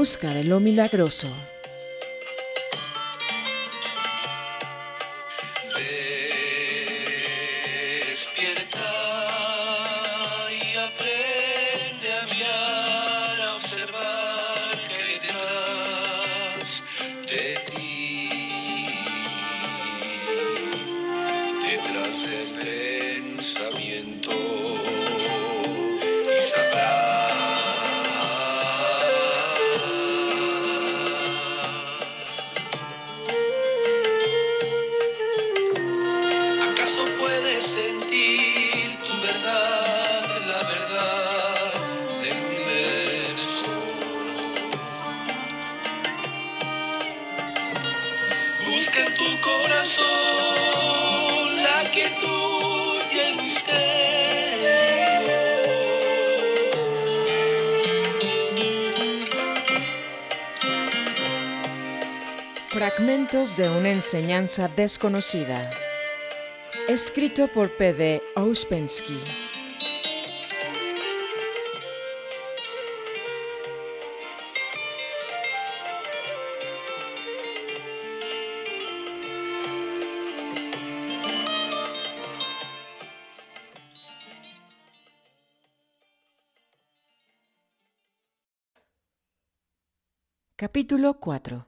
busca de lo milagroso. Desconocida. Escrito por P.D. Ouspensky. Capítulo 4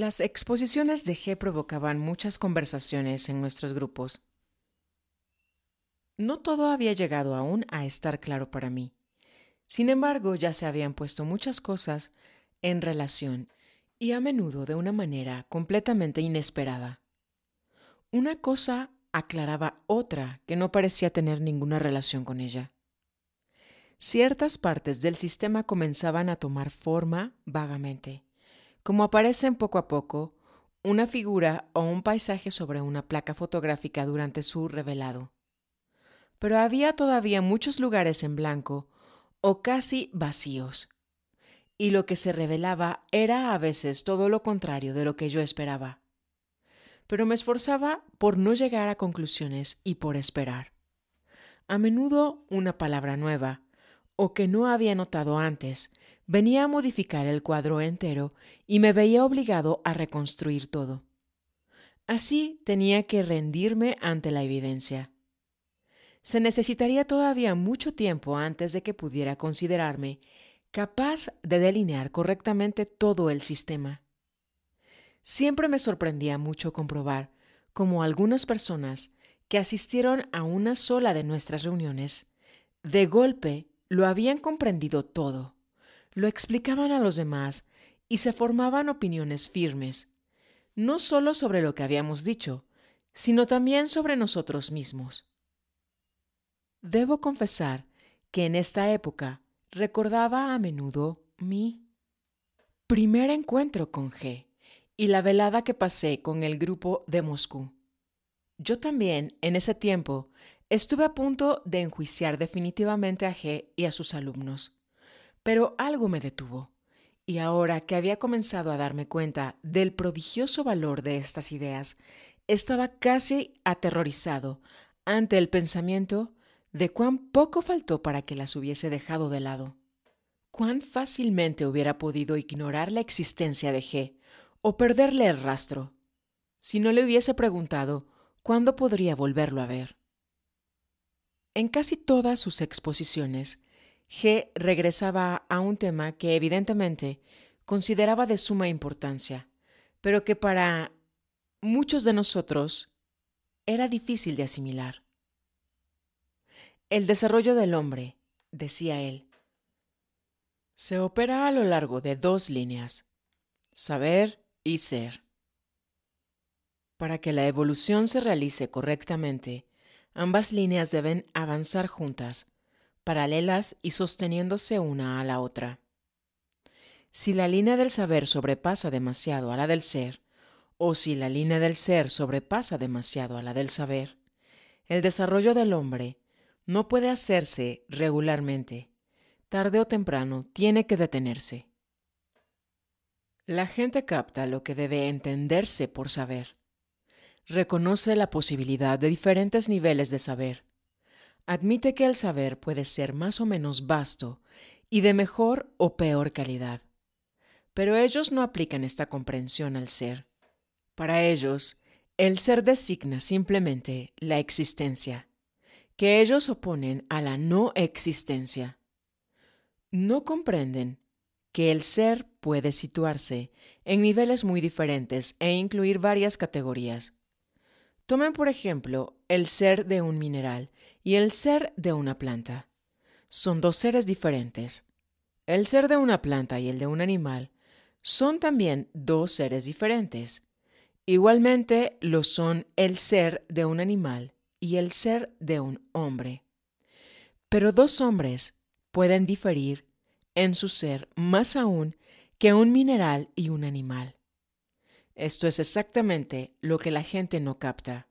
las exposiciones de G provocaban muchas conversaciones en nuestros grupos. No todo había llegado aún a estar claro para mí. Sin embargo, ya se habían puesto muchas cosas en relación y a menudo de una manera completamente inesperada. Una cosa aclaraba otra que no parecía tener ninguna relación con ella. Ciertas partes del sistema comenzaban a tomar forma vagamente como aparecen poco a poco, una figura o un paisaje sobre una placa fotográfica durante su revelado. Pero había todavía muchos lugares en blanco o casi vacíos. Y lo que se revelaba era a veces todo lo contrario de lo que yo esperaba. Pero me esforzaba por no llegar a conclusiones y por esperar. A menudo una palabra nueva, o que no había notado antes, venía a modificar el cuadro entero y me veía obligado a reconstruir todo. Así tenía que rendirme ante la evidencia. Se necesitaría todavía mucho tiempo antes de que pudiera considerarme capaz de delinear correctamente todo el sistema. Siempre me sorprendía mucho comprobar cómo algunas personas que asistieron a una sola de nuestras reuniones, de golpe lo habían comprendido todo lo explicaban a los demás y se formaban opiniones firmes, no solo sobre lo que habíamos dicho, sino también sobre nosotros mismos. Debo confesar que en esta época recordaba a menudo mi primer encuentro con G y la velada que pasé con el grupo de Moscú. Yo también, en ese tiempo, estuve a punto de enjuiciar definitivamente a G y a sus alumnos. Pero algo me detuvo. Y ahora que había comenzado a darme cuenta del prodigioso valor de estas ideas, estaba casi aterrorizado ante el pensamiento de cuán poco faltó para que las hubiese dejado de lado. Cuán fácilmente hubiera podido ignorar la existencia de G o perderle el rastro, si no le hubiese preguntado cuándo podría volverlo a ver. En casi todas sus exposiciones, G regresaba a un tema que evidentemente consideraba de suma importancia, pero que para muchos de nosotros era difícil de asimilar. El desarrollo del hombre, decía él, se opera a lo largo de dos líneas, saber y ser. Para que la evolución se realice correctamente, ambas líneas deben avanzar juntas, paralelas y sosteniéndose una a la otra. Si la línea del saber sobrepasa demasiado a la del ser, o si la línea del ser sobrepasa demasiado a la del saber, el desarrollo del hombre no puede hacerse regularmente. Tarde o temprano tiene que detenerse. La gente capta lo que debe entenderse por saber. Reconoce la posibilidad de diferentes niveles de saber admite que el saber puede ser más o menos vasto y de mejor o peor calidad. Pero ellos no aplican esta comprensión al ser. Para ellos, el ser designa simplemente la existencia, que ellos oponen a la no existencia. No comprenden que el ser puede situarse en niveles muy diferentes e incluir varias categorías. Tomen por ejemplo el ser de un mineral y el ser de una planta. Son dos seres diferentes. El ser de una planta y el de un animal son también dos seres diferentes. Igualmente lo son el ser de un animal y el ser de un hombre. Pero dos hombres pueden diferir en su ser más aún que un mineral y un animal. Esto es exactamente lo que la gente no capta.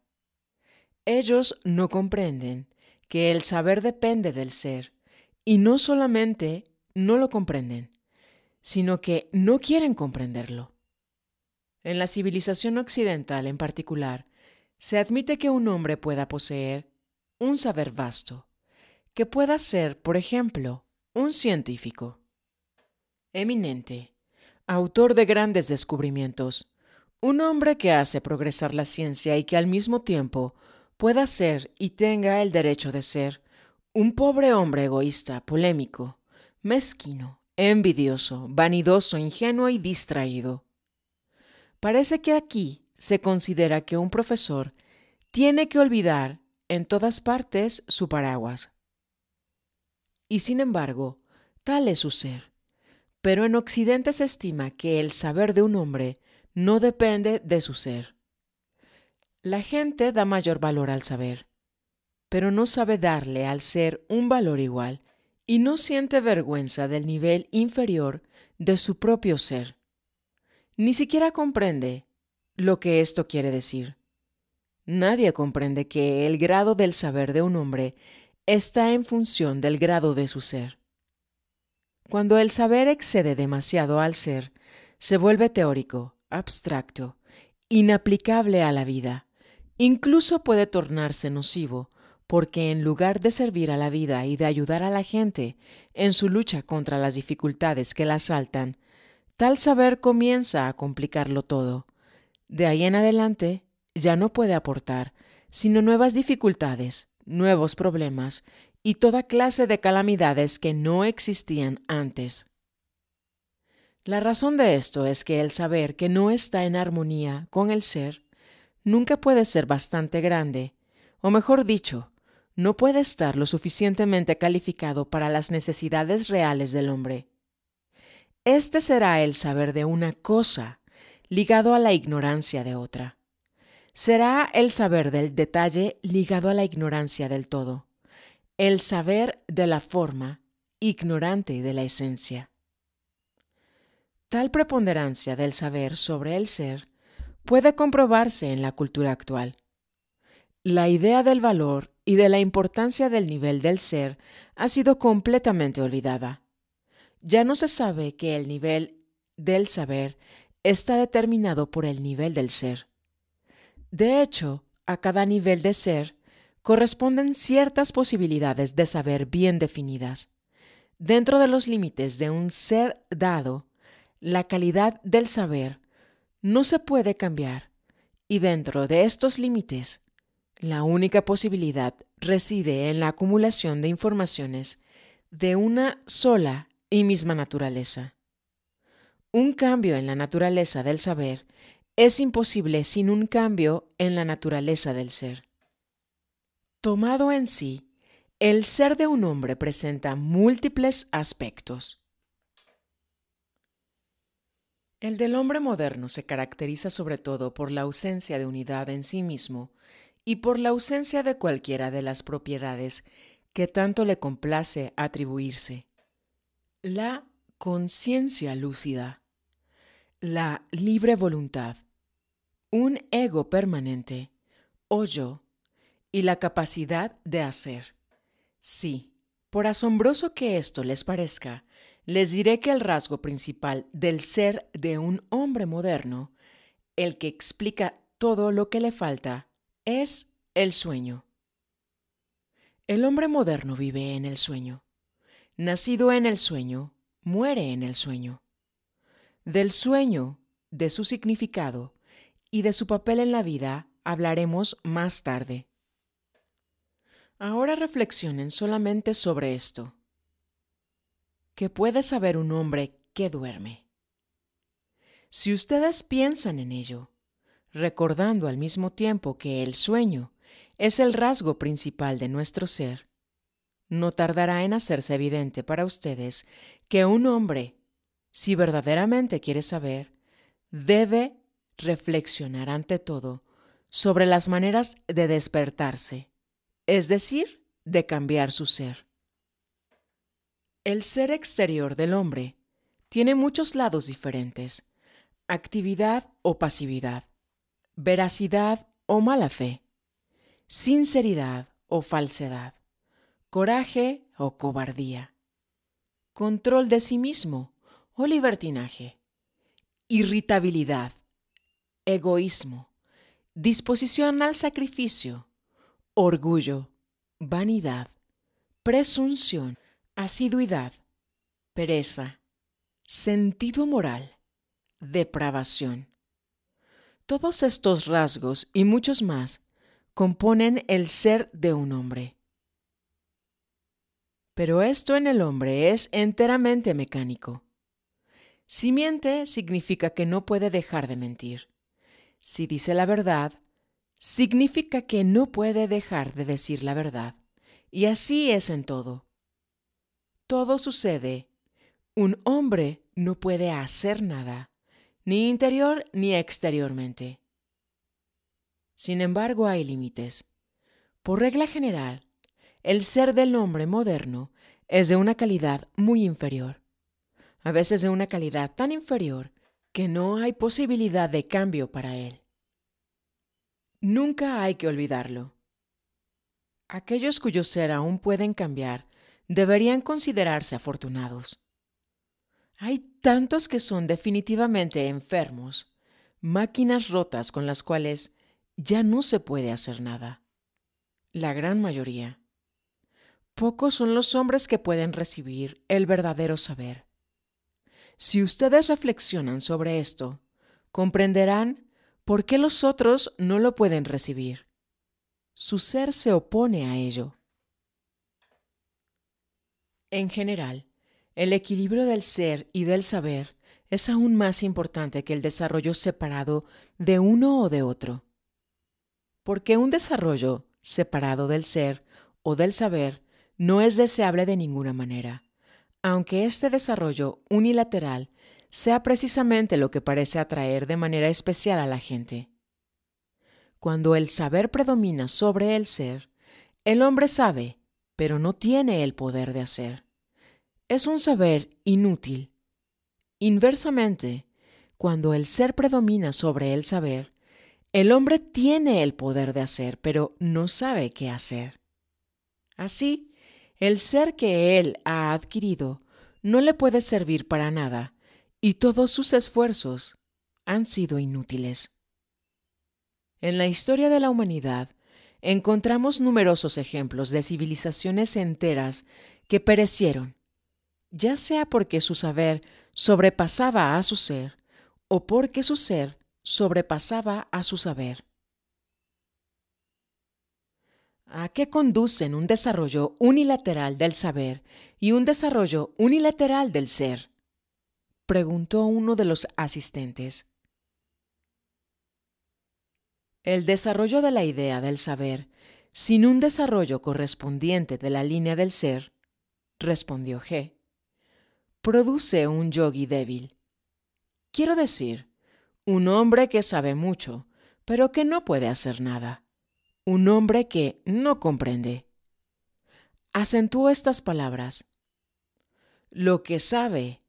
Ellos no comprenden que el saber depende del ser, y no solamente no lo comprenden, sino que no quieren comprenderlo. En la civilización occidental en particular, se admite que un hombre pueda poseer un saber vasto, que pueda ser, por ejemplo, un científico. Eminente, autor de grandes descubrimientos, un hombre que hace progresar la ciencia y que al mismo tiempo pueda ser y tenga el derecho de ser un pobre hombre egoísta, polémico, mezquino, envidioso, vanidoso, ingenuo y distraído. Parece que aquí se considera que un profesor tiene que olvidar en todas partes su paraguas. Y sin embargo, tal es su ser. Pero en Occidente se estima que el saber de un hombre no depende de su ser. La gente da mayor valor al saber, pero no sabe darle al ser un valor igual y no siente vergüenza del nivel inferior de su propio ser. Ni siquiera comprende lo que esto quiere decir. Nadie comprende que el grado del saber de un hombre está en función del grado de su ser. Cuando el saber excede demasiado al ser, se vuelve teórico, abstracto, inaplicable a la vida. Incluso puede tornarse nocivo, porque en lugar de servir a la vida y de ayudar a la gente en su lucha contra las dificultades que la asaltan, tal saber comienza a complicarlo todo. De ahí en adelante, ya no puede aportar, sino nuevas dificultades, nuevos problemas y toda clase de calamidades que no existían antes. La razón de esto es que el saber que no está en armonía con el ser nunca puede ser bastante grande, o mejor dicho, no puede estar lo suficientemente calificado para las necesidades reales del hombre. Este será el saber de una cosa, ligado a la ignorancia de otra. Será el saber del detalle ligado a la ignorancia del todo. El saber de la forma, ignorante de la esencia. Tal preponderancia del saber sobre el ser puede comprobarse en la cultura actual. La idea del valor y de la importancia del nivel del ser ha sido completamente olvidada. Ya no se sabe que el nivel del saber está determinado por el nivel del ser. De hecho, a cada nivel de ser corresponden ciertas posibilidades de saber bien definidas. Dentro de los límites de un ser dado, la calidad del saber no se puede cambiar y dentro de estos límites, la única posibilidad reside en la acumulación de informaciones de una sola y misma naturaleza. Un cambio en la naturaleza del saber es imposible sin un cambio en la naturaleza del ser. Tomado en sí, el ser de un hombre presenta múltiples aspectos, el del hombre moderno se caracteriza sobre todo por la ausencia de unidad en sí mismo y por la ausencia de cualquiera de las propiedades que tanto le complace atribuirse. La conciencia lúcida, la libre voluntad, un ego permanente, o yo, y la capacidad de hacer. Sí, por asombroso que esto les parezca, les diré que el rasgo principal del ser de un hombre moderno, el que explica todo lo que le falta, es el sueño. El hombre moderno vive en el sueño. Nacido en el sueño, muere en el sueño. Del sueño, de su significado y de su papel en la vida hablaremos más tarde. Ahora reflexionen solamente sobre esto que puede saber un hombre que duerme. Si ustedes piensan en ello, recordando al mismo tiempo que el sueño es el rasgo principal de nuestro ser, no tardará en hacerse evidente para ustedes que un hombre, si verdaderamente quiere saber, debe reflexionar ante todo sobre las maneras de despertarse, es decir, de cambiar su ser. El ser exterior del hombre tiene muchos lados diferentes, actividad o pasividad, veracidad o mala fe, sinceridad o falsedad, coraje o cobardía, control de sí mismo o libertinaje, irritabilidad, egoísmo, disposición al sacrificio, orgullo, vanidad, presunción, asiduidad, pereza, sentido moral, depravación. Todos estos rasgos y muchos más componen el ser de un hombre. Pero esto en el hombre es enteramente mecánico. Si miente significa que no puede dejar de mentir. Si dice la verdad, significa que no puede dejar de decir la verdad. Y así es en todo todo sucede. Un hombre no puede hacer nada, ni interior ni exteriormente. Sin embargo, hay límites. Por regla general, el ser del hombre moderno es de una calidad muy inferior, a veces de una calidad tan inferior que no hay posibilidad de cambio para él. Nunca hay que olvidarlo. Aquellos cuyo ser aún pueden cambiar deberían considerarse afortunados. Hay tantos que son definitivamente enfermos, máquinas rotas con las cuales ya no se puede hacer nada. La gran mayoría. Pocos son los hombres que pueden recibir el verdadero saber. Si ustedes reflexionan sobre esto, comprenderán por qué los otros no lo pueden recibir. Su ser se opone a ello. En general, el equilibrio del ser y del saber es aún más importante que el desarrollo separado de uno o de otro. Porque un desarrollo separado del ser o del saber no es deseable de ninguna manera, aunque este desarrollo unilateral sea precisamente lo que parece atraer de manera especial a la gente. Cuando el saber predomina sobre el ser, el hombre sabe pero no tiene el poder de hacer. Es un saber inútil. Inversamente, cuando el ser predomina sobre el saber, el hombre tiene el poder de hacer, pero no sabe qué hacer. Así, el ser que él ha adquirido no le puede servir para nada, y todos sus esfuerzos han sido inútiles. En la historia de la humanidad, encontramos numerosos ejemplos de civilizaciones enteras que perecieron, ya sea porque su saber sobrepasaba a su ser o porque su ser sobrepasaba a su saber. ¿A qué conducen un desarrollo unilateral del saber y un desarrollo unilateral del ser? Preguntó uno de los asistentes. El desarrollo de la idea del saber, sin un desarrollo correspondiente de la línea del ser, respondió G, produce un yogi débil. Quiero decir, un hombre que sabe mucho, pero que no puede hacer nada. Un hombre que no comprende. Acentuó estas palabras. Lo que sabe,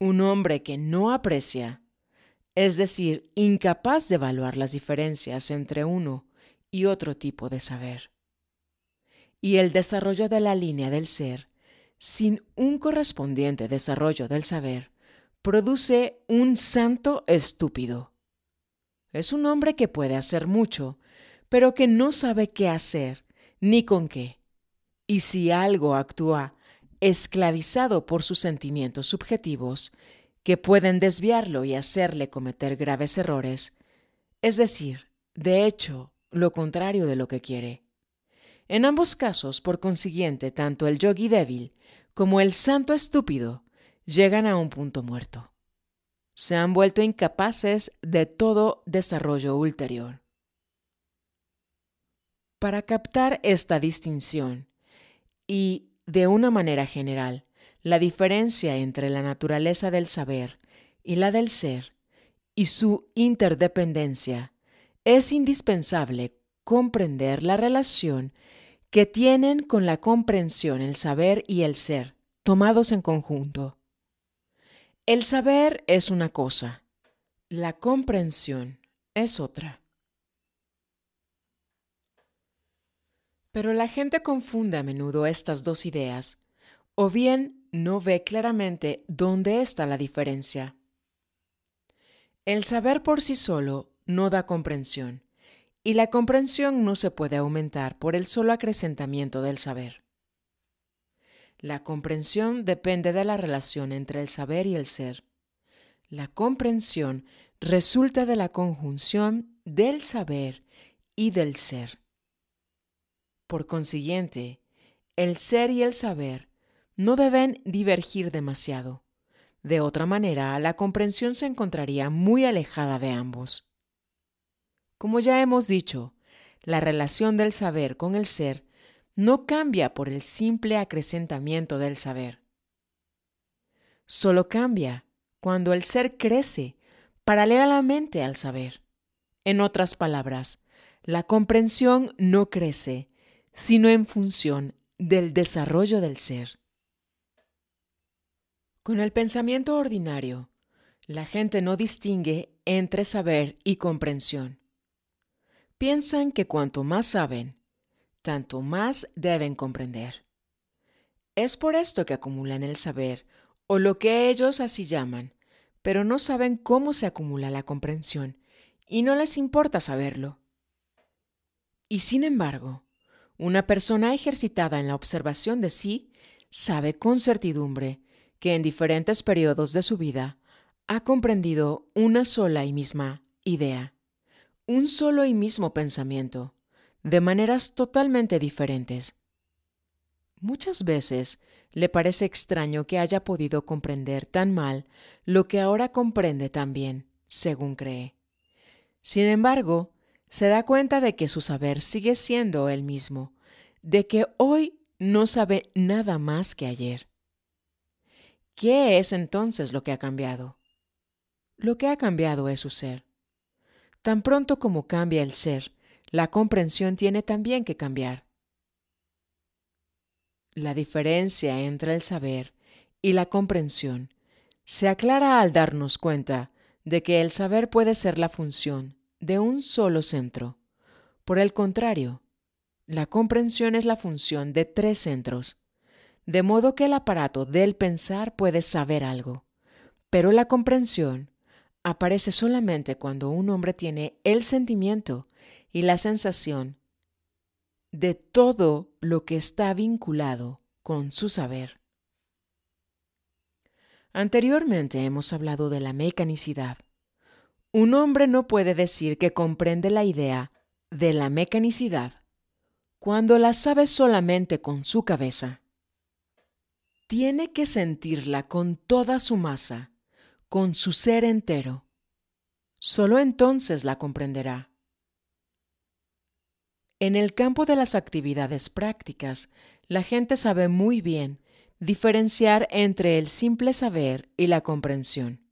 un hombre que no aprecia, es decir, incapaz de evaluar las diferencias entre uno y otro tipo de saber. Y el desarrollo de la línea del ser, sin un correspondiente desarrollo del saber, produce un santo estúpido. Es un hombre que puede hacer mucho, pero que no sabe qué hacer ni con qué. Y si algo actúa esclavizado por sus sentimientos subjetivos, que pueden desviarlo y hacerle cometer graves errores, es decir, de hecho, lo contrario de lo que quiere. En ambos casos, por consiguiente, tanto el yogi débil como el santo estúpido llegan a un punto muerto. Se han vuelto incapaces de todo desarrollo ulterior. Para captar esta distinción y, de una manera general, la diferencia entre la naturaleza del saber y la del ser y su interdependencia, es indispensable comprender la relación que tienen con la comprensión el saber y el ser, tomados en conjunto. El saber es una cosa, la comprensión es otra. Pero la gente confunde a menudo estas dos ideas, o bien no ve claramente dónde está la diferencia. El saber por sí solo no da comprensión, y la comprensión no se puede aumentar por el solo acrecentamiento del saber. La comprensión depende de la relación entre el saber y el ser. La comprensión resulta de la conjunción del saber y del ser. Por consiguiente, el ser y el saber no deben divergir demasiado. De otra manera, la comprensión se encontraría muy alejada de ambos. Como ya hemos dicho, la relación del saber con el ser no cambia por el simple acrecentamiento del saber. Solo cambia cuando el ser crece paralelamente al saber. En otras palabras, la comprensión no crece, sino en función del desarrollo del ser. Con el pensamiento ordinario, la gente no distingue entre saber y comprensión. Piensan que cuanto más saben, tanto más deben comprender. Es por esto que acumulan el saber, o lo que ellos así llaman, pero no saben cómo se acumula la comprensión, y no les importa saberlo. Y sin embargo, una persona ejercitada en la observación de sí sabe con certidumbre que en diferentes periodos de su vida ha comprendido una sola y misma idea, un solo y mismo pensamiento, de maneras totalmente diferentes. Muchas veces le parece extraño que haya podido comprender tan mal lo que ahora comprende tan bien, según cree. Sin embargo, se da cuenta de que su saber sigue siendo el mismo, de que hoy no sabe nada más que ayer. ¿Qué es entonces lo que ha cambiado? Lo que ha cambiado es su ser. Tan pronto como cambia el ser, la comprensión tiene también que cambiar. La diferencia entre el saber y la comprensión se aclara al darnos cuenta de que el saber puede ser la función de un solo centro. Por el contrario, la comprensión es la función de tres centros, de modo que el aparato del pensar puede saber algo, pero la comprensión aparece solamente cuando un hombre tiene el sentimiento y la sensación de todo lo que está vinculado con su saber. Anteriormente hemos hablado de la mecanicidad. Un hombre no puede decir que comprende la idea de la mecanicidad cuando la sabe solamente con su cabeza tiene que sentirla con toda su masa, con su ser entero. Solo entonces la comprenderá. En el campo de las actividades prácticas, la gente sabe muy bien diferenciar entre el simple saber y la comprensión.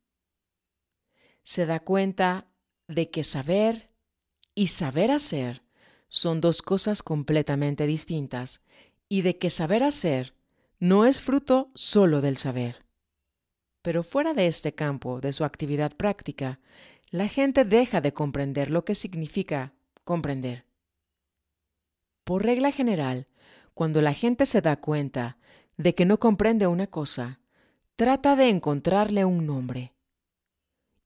Se da cuenta de que saber y saber hacer son dos cosas completamente distintas y de que saber hacer no es fruto solo del saber. Pero fuera de este campo, de su actividad práctica, la gente deja de comprender lo que significa comprender. Por regla general, cuando la gente se da cuenta de que no comprende una cosa, trata de encontrarle un nombre.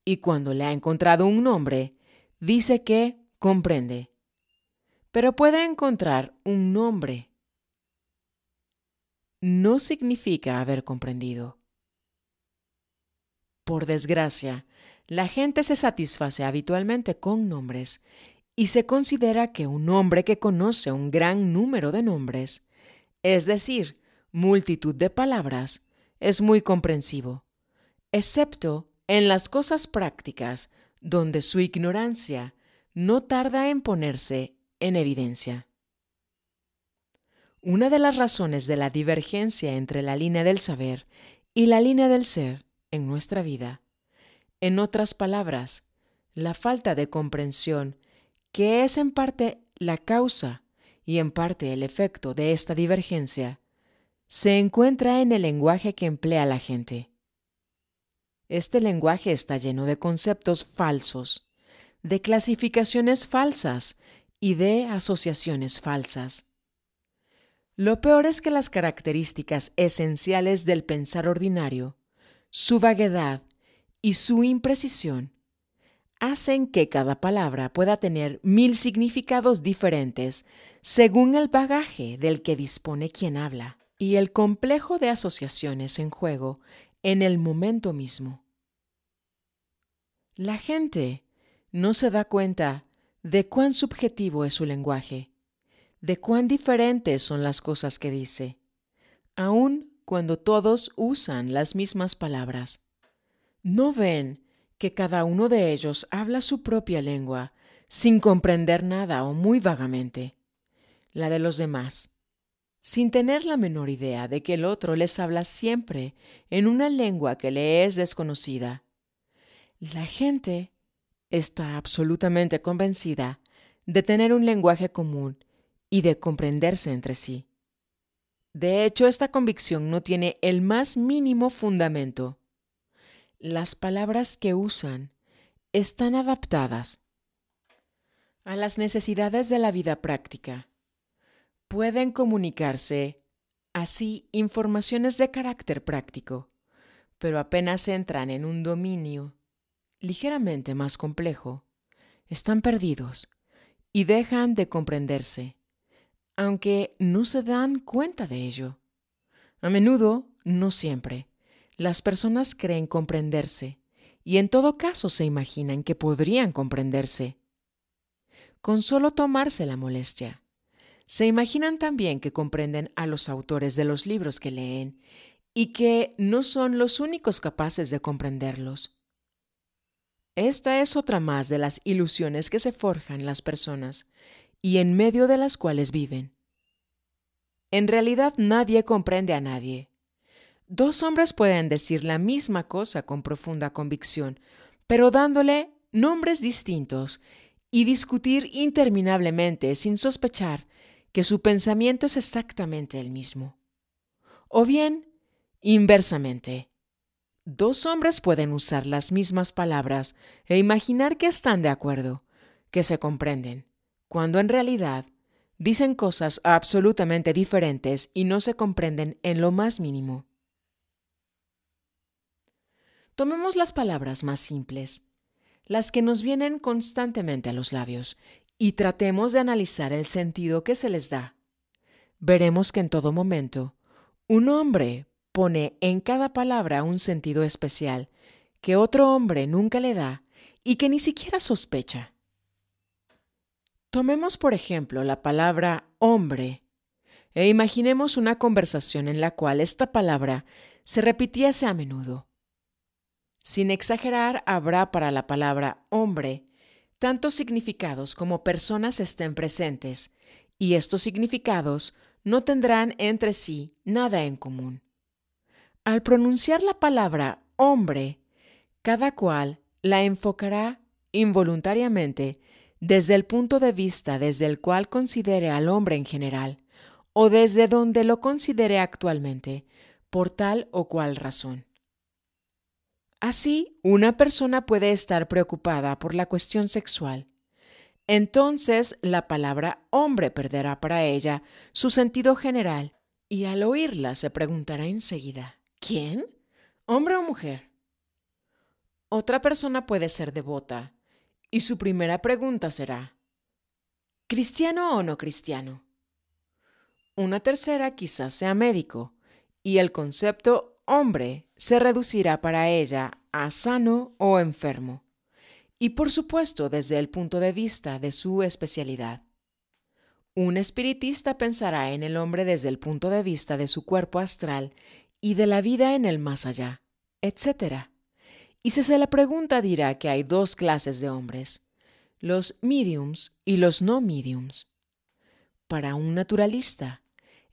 Y cuando le ha encontrado un nombre, dice que comprende. Pero puede encontrar un nombre no significa haber comprendido. Por desgracia, la gente se satisface habitualmente con nombres y se considera que un hombre que conoce un gran número de nombres, es decir, multitud de palabras, es muy comprensivo, excepto en las cosas prácticas donde su ignorancia no tarda en ponerse en evidencia. Una de las razones de la divergencia entre la línea del saber y la línea del ser en nuestra vida, en otras palabras, la falta de comprensión, que es en parte la causa y en parte el efecto de esta divergencia, se encuentra en el lenguaje que emplea la gente. Este lenguaje está lleno de conceptos falsos, de clasificaciones falsas y de asociaciones falsas lo peor es que las características esenciales del pensar ordinario, su vaguedad y su imprecisión, hacen que cada palabra pueda tener mil significados diferentes según el bagaje del que dispone quien habla y el complejo de asociaciones en juego en el momento mismo. La gente no se da cuenta de cuán subjetivo es su lenguaje de cuán diferentes son las cosas que dice, aun cuando todos usan las mismas palabras. ¿No ven que cada uno de ellos habla su propia lengua sin comprender nada o muy vagamente? La de los demás, sin tener la menor idea de que el otro les habla siempre en una lengua que le es desconocida. La gente está absolutamente convencida de tener un lenguaje común y de comprenderse entre sí. De hecho, esta convicción no tiene el más mínimo fundamento. Las palabras que usan están adaptadas a las necesidades de la vida práctica. Pueden comunicarse así informaciones de carácter práctico, pero apenas entran en un dominio ligeramente más complejo, están perdidos y dejan de comprenderse aunque no se dan cuenta de ello. A menudo, no siempre, las personas creen comprenderse y en todo caso se imaginan que podrían comprenderse. Con solo tomarse la molestia, se imaginan también que comprenden a los autores de los libros que leen y que no son los únicos capaces de comprenderlos. Esta es otra más de las ilusiones que se forjan las personas y en medio de las cuales viven. En realidad nadie comprende a nadie. Dos hombres pueden decir la misma cosa con profunda convicción, pero dándole nombres distintos y discutir interminablemente sin sospechar que su pensamiento es exactamente el mismo. O bien, inversamente, dos hombres pueden usar las mismas palabras e imaginar que están de acuerdo, que se comprenden cuando en realidad dicen cosas absolutamente diferentes y no se comprenden en lo más mínimo. Tomemos las palabras más simples, las que nos vienen constantemente a los labios, y tratemos de analizar el sentido que se les da. Veremos que en todo momento, un hombre pone en cada palabra un sentido especial que otro hombre nunca le da y que ni siquiera sospecha. Tomemos por ejemplo la palabra hombre e imaginemos una conversación en la cual esta palabra se repitiese a menudo. Sin exagerar, habrá para la palabra hombre tantos significados como personas estén presentes, y estos significados no tendrán entre sí nada en común. Al pronunciar la palabra hombre, cada cual la enfocará involuntariamente desde el punto de vista desde el cual considere al hombre en general, o desde donde lo considere actualmente, por tal o cual razón. Así, una persona puede estar preocupada por la cuestión sexual. Entonces, la palabra hombre perderá para ella su sentido general y al oírla se preguntará enseguida, ¿quién? ¿Hombre o mujer? Otra persona puede ser devota, y su primera pregunta será, ¿cristiano o no cristiano? Una tercera quizás sea médico, y el concepto hombre se reducirá para ella a sano o enfermo, y por supuesto desde el punto de vista de su especialidad. Un espiritista pensará en el hombre desde el punto de vista de su cuerpo astral y de la vida en el más allá, etc. Y si se la pregunta dirá que hay dos clases de hombres, los mediums y los no mediums. Para un naturalista,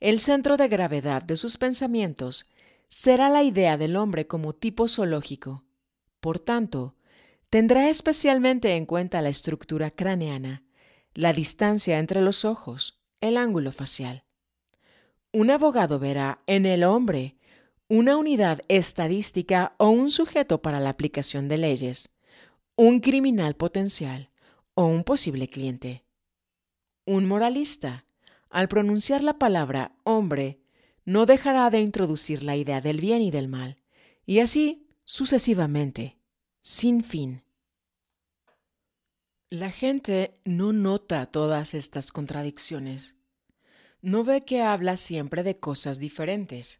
el centro de gravedad de sus pensamientos será la idea del hombre como tipo zoológico. Por tanto, tendrá especialmente en cuenta la estructura craneana, la distancia entre los ojos, el ángulo facial. Un abogado verá en el hombre una unidad estadística o un sujeto para la aplicación de leyes, un criminal potencial o un posible cliente. Un moralista, al pronunciar la palabra hombre, no dejará de introducir la idea del bien y del mal, y así sucesivamente, sin fin. La gente no nota todas estas contradicciones. No ve que habla siempre de cosas diferentes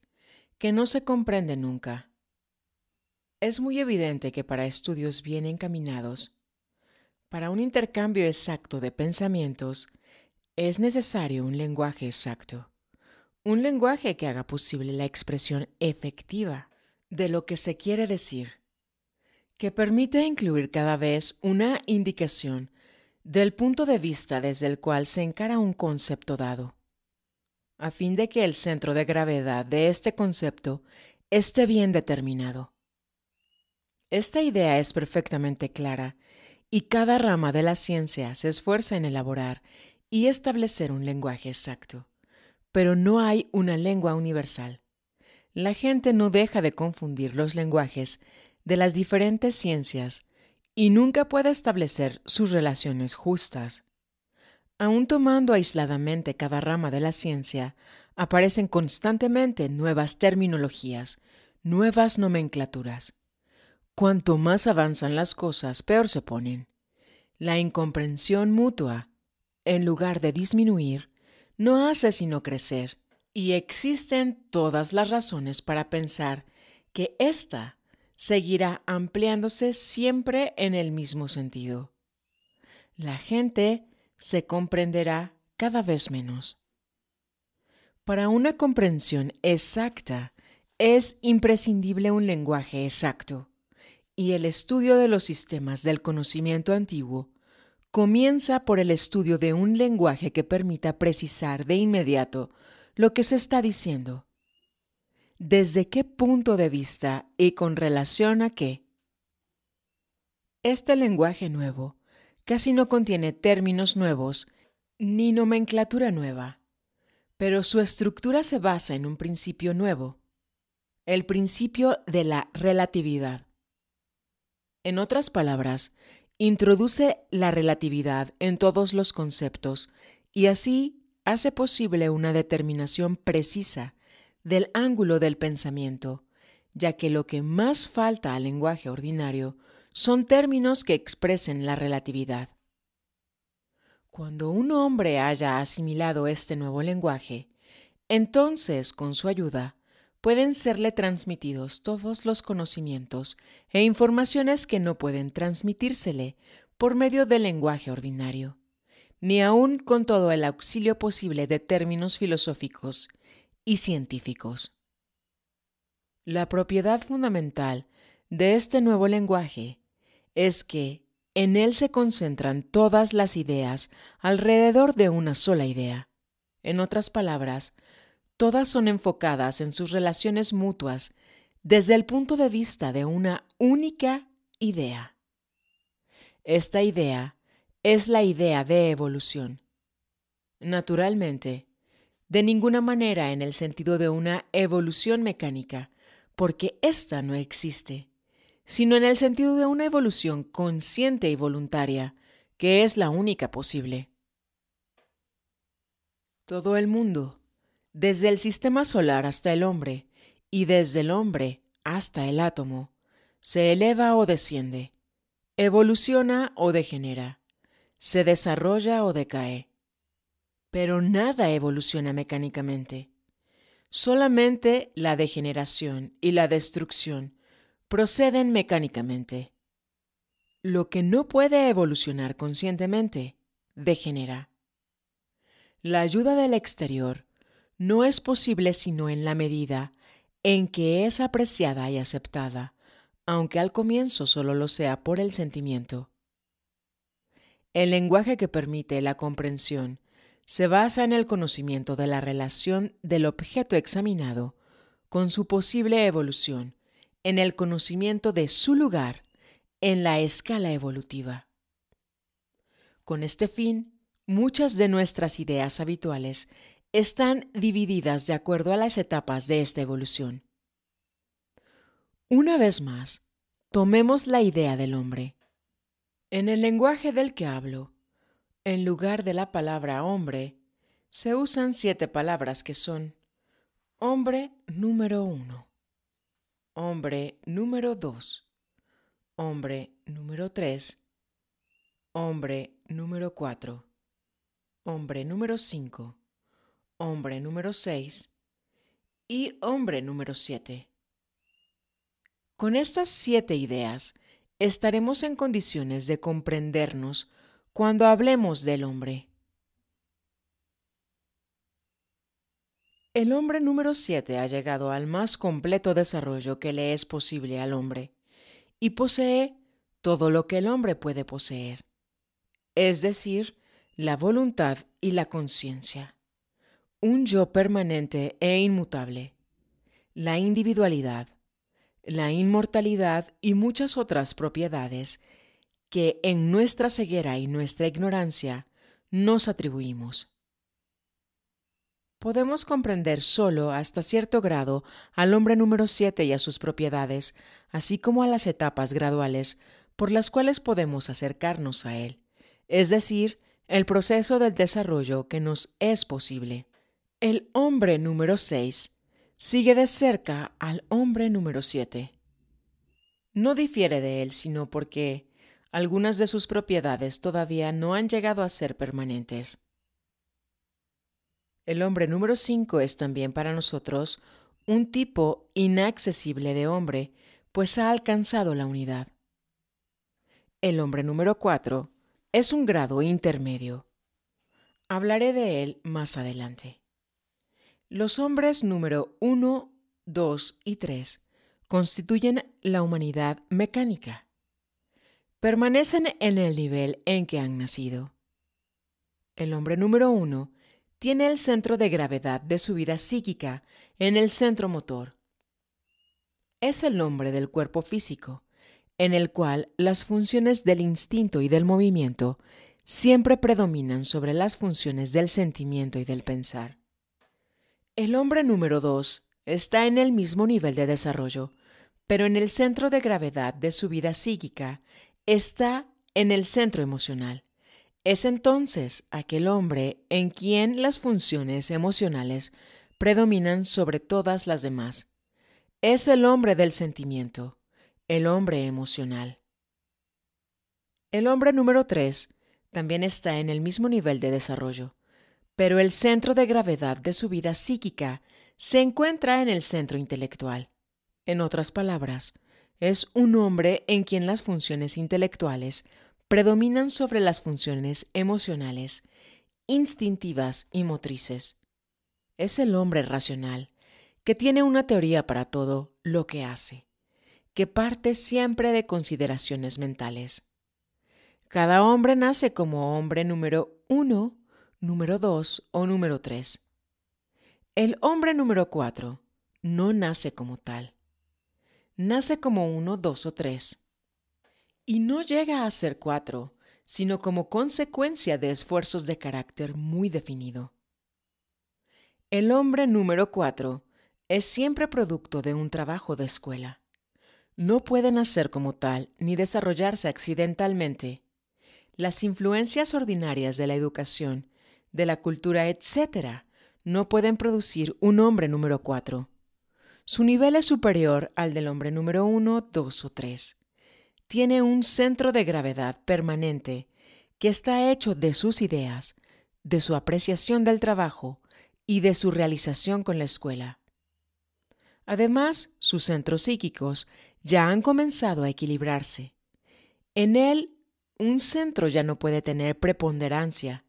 que no se comprende nunca. Es muy evidente que para estudios bien encaminados, para un intercambio exacto de pensamientos, es necesario un lenguaje exacto, un lenguaje que haga posible la expresión efectiva de lo que se quiere decir, que permite incluir cada vez una indicación del punto de vista desde el cual se encara un concepto dado a fin de que el centro de gravedad de este concepto esté bien determinado. Esta idea es perfectamente clara y cada rama de la ciencia se esfuerza en elaborar y establecer un lenguaje exacto, pero no hay una lengua universal. La gente no deja de confundir los lenguajes de las diferentes ciencias y nunca puede establecer sus relaciones justas. Aún tomando aisladamente cada rama de la ciencia, aparecen constantemente nuevas terminologías, nuevas nomenclaturas. Cuanto más avanzan las cosas, peor se ponen. La incomprensión mutua, en lugar de disminuir, no hace sino crecer, y existen todas las razones para pensar que ésta seguirá ampliándose siempre en el mismo sentido. La gente se comprenderá cada vez menos. Para una comprensión exacta, es imprescindible un lenguaje exacto, y el estudio de los sistemas del conocimiento antiguo comienza por el estudio de un lenguaje que permita precisar de inmediato lo que se está diciendo. ¿Desde qué punto de vista y con relación a qué? Este lenguaje nuevo casi no contiene términos nuevos ni nomenclatura nueva, pero su estructura se basa en un principio nuevo, el principio de la relatividad. En otras palabras, introduce la relatividad en todos los conceptos y así hace posible una determinación precisa del ángulo del pensamiento, ya que lo que más falta al lenguaje ordinario son términos que expresen la relatividad. Cuando un hombre haya asimilado este nuevo lenguaje, entonces, con su ayuda, pueden serle transmitidos todos los conocimientos e informaciones que no pueden transmitírsele por medio del lenguaje ordinario, ni aun con todo el auxilio posible de términos filosóficos y científicos. La propiedad fundamental de este nuevo lenguaje es que en él se concentran todas las ideas alrededor de una sola idea. En otras palabras, todas son enfocadas en sus relaciones mutuas desde el punto de vista de una única idea. Esta idea es la idea de evolución. Naturalmente, de ninguna manera en el sentido de una evolución mecánica, porque ésta no existe sino en el sentido de una evolución consciente y voluntaria, que es la única posible. Todo el mundo, desde el sistema solar hasta el hombre, y desde el hombre hasta el átomo, se eleva o desciende, evoluciona o degenera, se desarrolla o decae. Pero nada evoluciona mecánicamente. Solamente la degeneración y la destrucción proceden mecánicamente. Lo que no puede evolucionar conscientemente degenera. La ayuda del exterior no es posible sino en la medida en que es apreciada y aceptada, aunque al comienzo solo lo sea por el sentimiento. El lenguaje que permite la comprensión se basa en el conocimiento de la relación del objeto examinado con su posible evolución en el conocimiento de su lugar en la escala evolutiva. Con este fin, muchas de nuestras ideas habituales están divididas de acuerdo a las etapas de esta evolución. Una vez más, tomemos la idea del hombre. En el lenguaje del que hablo, en lugar de la palabra hombre, se usan siete palabras que son hombre número uno, hombre número 2, hombre número 3, hombre número 4, hombre número 5, hombre número 6 y hombre número 7. Con estas siete ideas estaremos en condiciones de comprendernos cuando hablemos del hombre. El hombre número 7 ha llegado al más completo desarrollo que le es posible al hombre y posee todo lo que el hombre puede poseer, es decir, la voluntad y la conciencia, un yo permanente e inmutable, la individualidad, la inmortalidad y muchas otras propiedades que en nuestra ceguera y nuestra ignorancia nos atribuimos. Podemos comprender solo hasta cierto grado al hombre número 7 y a sus propiedades, así como a las etapas graduales por las cuales podemos acercarnos a él, es decir, el proceso del desarrollo que nos es posible. El hombre número 6 sigue de cerca al hombre número 7. No difiere de él sino porque algunas de sus propiedades todavía no han llegado a ser permanentes. El hombre número 5 es también para nosotros un tipo inaccesible de hombre, pues ha alcanzado la unidad. El hombre número 4 es un grado intermedio. Hablaré de él más adelante. Los hombres número 1, 2 y 3 constituyen la humanidad mecánica. Permanecen en el nivel en que han nacido. El hombre número 1 tiene el centro de gravedad de su vida psíquica en el centro motor. Es el nombre del cuerpo físico, en el cual las funciones del instinto y del movimiento siempre predominan sobre las funciones del sentimiento y del pensar. El hombre número 2 está en el mismo nivel de desarrollo, pero en el centro de gravedad de su vida psíquica está en el centro emocional. Es entonces aquel hombre en quien las funciones emocionales predominan sobre todas las demás. Es el hombre del sentimiento, el hombre emocional. El hombre número 3 también está en el mismo nivel de desarrollo, pero el centro de gravedad de su vida psíquica se encuentra en el centro intelectual. En otras palabras, es un hombre en quien las funciones intelectuales predominan sobre las funciones emocionales, instintivas y motrices. Es el hombre racional, que tiene una teoría para todo lo que hace, que parte siempre de consideraciones mentales. Cada hombre nace como hombre número uno, número dos o número tres. El hombre número cuatro no nace como tal. Nace como uno, dos o tres y no llega a ser cuatro, sino como consecuencia de esfuerzos de carácter muy definido. El hombre número cuatro es siempre producto de un trabajo de escuela. No puede nacer como tal ni desarrollarse accidentalmente. Las influencias ordinarias de la educación, de la cultura, etc., no pueden producir un hombre número cuatro. Su nivel es superior al del hombre número uno, dos o tres tiene un centro de gravedad permanente que está hecho de sus ideas, de su apreciación del trabajo y de su realización con la escuela. Además, sus centros psíquicos ya han comenzado a equilibrarse. En él, un centro ya no puede tener preponderancia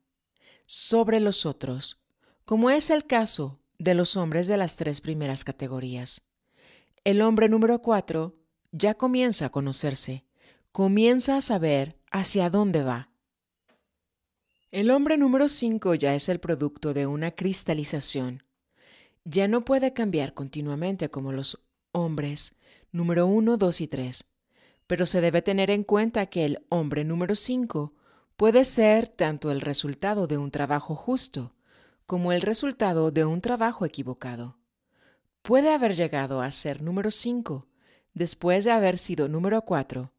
sobre los otros, como es el caso de los hombres de las tres primeras categorías. El hombre número cuatro ya comienza a conocerse, comienza a saber hacia dónde va. El hombre número 5 ya es el producto de una cristalización. Ya no puede cambiar continuamente como los hombres número 1, 2 y 3, pero se debe tener en cuenta que el hombre número 5 puede ser tanto el resultado de un trabajo justo como el resultado de un trabajo equivocado. Puede haber llegado a ser número 5 después de haber sido número 4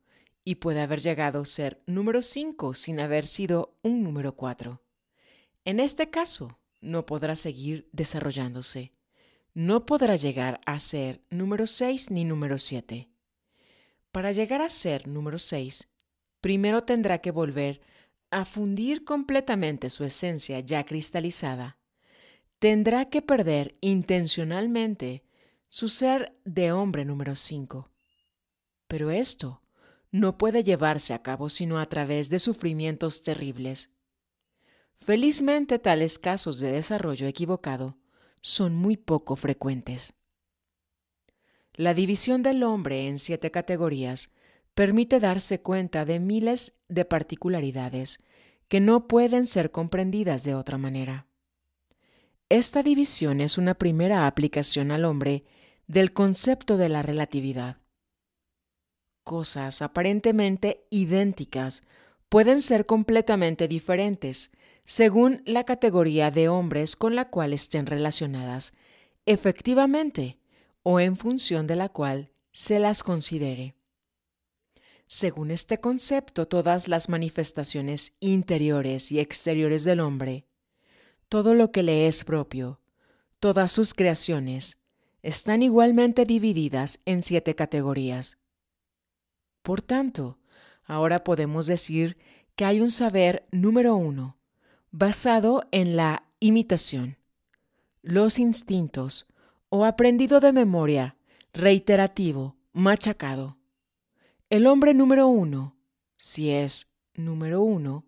y puede haber llegado a ser número 5 sin haber sido un número 4. En este caso, no podrá seguir desarrollándose. No podrá llegar a ser número 6 ni número 7. Para llegar a ser número 6, primero tendrá que volver a fundir completamente su esencia ya cristalizada. Tendrá que perder intencionalmente su ser de hombre número 5. Pero esto no puede llevarse a cabo sino a través de sufrimientos terribles. Felizmente tales casos de desarrollo equivocado son muy poco frecuentes. La división del hombre en siete categorías permite darse cuenta de miles de particularidades que no pueden ser comprendidas de otra manera. Esta división es una primera aplicación al hombre del concepto de la relatividad. Cosas aparentemente idénticas pueden ser completamente diferentes según la categoría de hombres con la cual estén relacionadas efectivamente o en función de la cual se las considere. Según este concepto, todas las manifestaciones interiores y exteriores del hombre, todo lo que le es propio, todas sus creaciones, están igualmente divididas en siete categorías. Por tanto, ahora podemos decir que hay un saber número uno, basado en la imitación, los instintos o aprendido de memoria, reiterativo, machacado. El hombre número uno, si es número uno,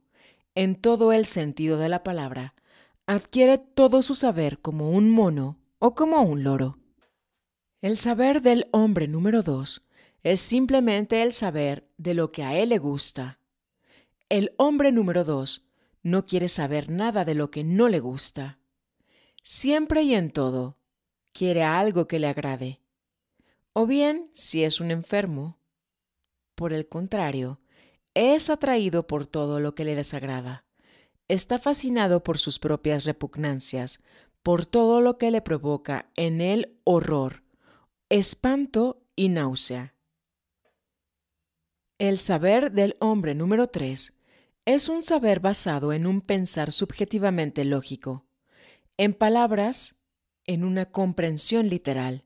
en todo el sentido de la palabra, adquiere todo su saber como un mono o como un loro. El saber del hombre número dos es simplemente el saber de lo que a él le gusta. El hombre número dos no quiere saber nada de lo que no le gusta. Siempre y en todo, quiere algo que le agrade. O bien, si es un enfermo, por el contrario, es atraído por todo lo que le desagrada. Está fascinado por sus propias repugnancias, por todo lo que le provoca en él horror espanto y náusea. El saber del hombre número 3 es un saber basado en un pensar subjetivamente lógico, en palabras, en una comprensión literal.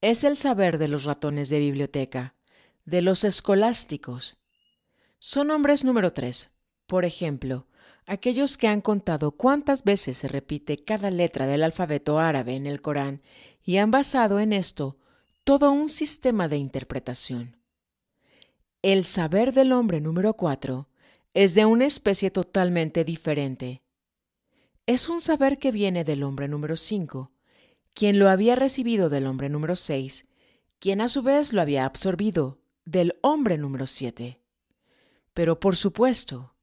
Es el saber de los ratones de biblioteca, de los escolásticos. Son hombres número 3, por ejemplo, aquellos que han contado cuántas veces se repite cada letra del alfabeto árabe en el Corán y han basado en esto todo un sistema de interpretación. El saber del hombre número 4 es de una especie totalmente diferente. Es un saber que viene del hombre número 5, quien lo había recibido del hombre número 6, quien a su vez lo había absorbido del hombre número 7. Pero por supuesto,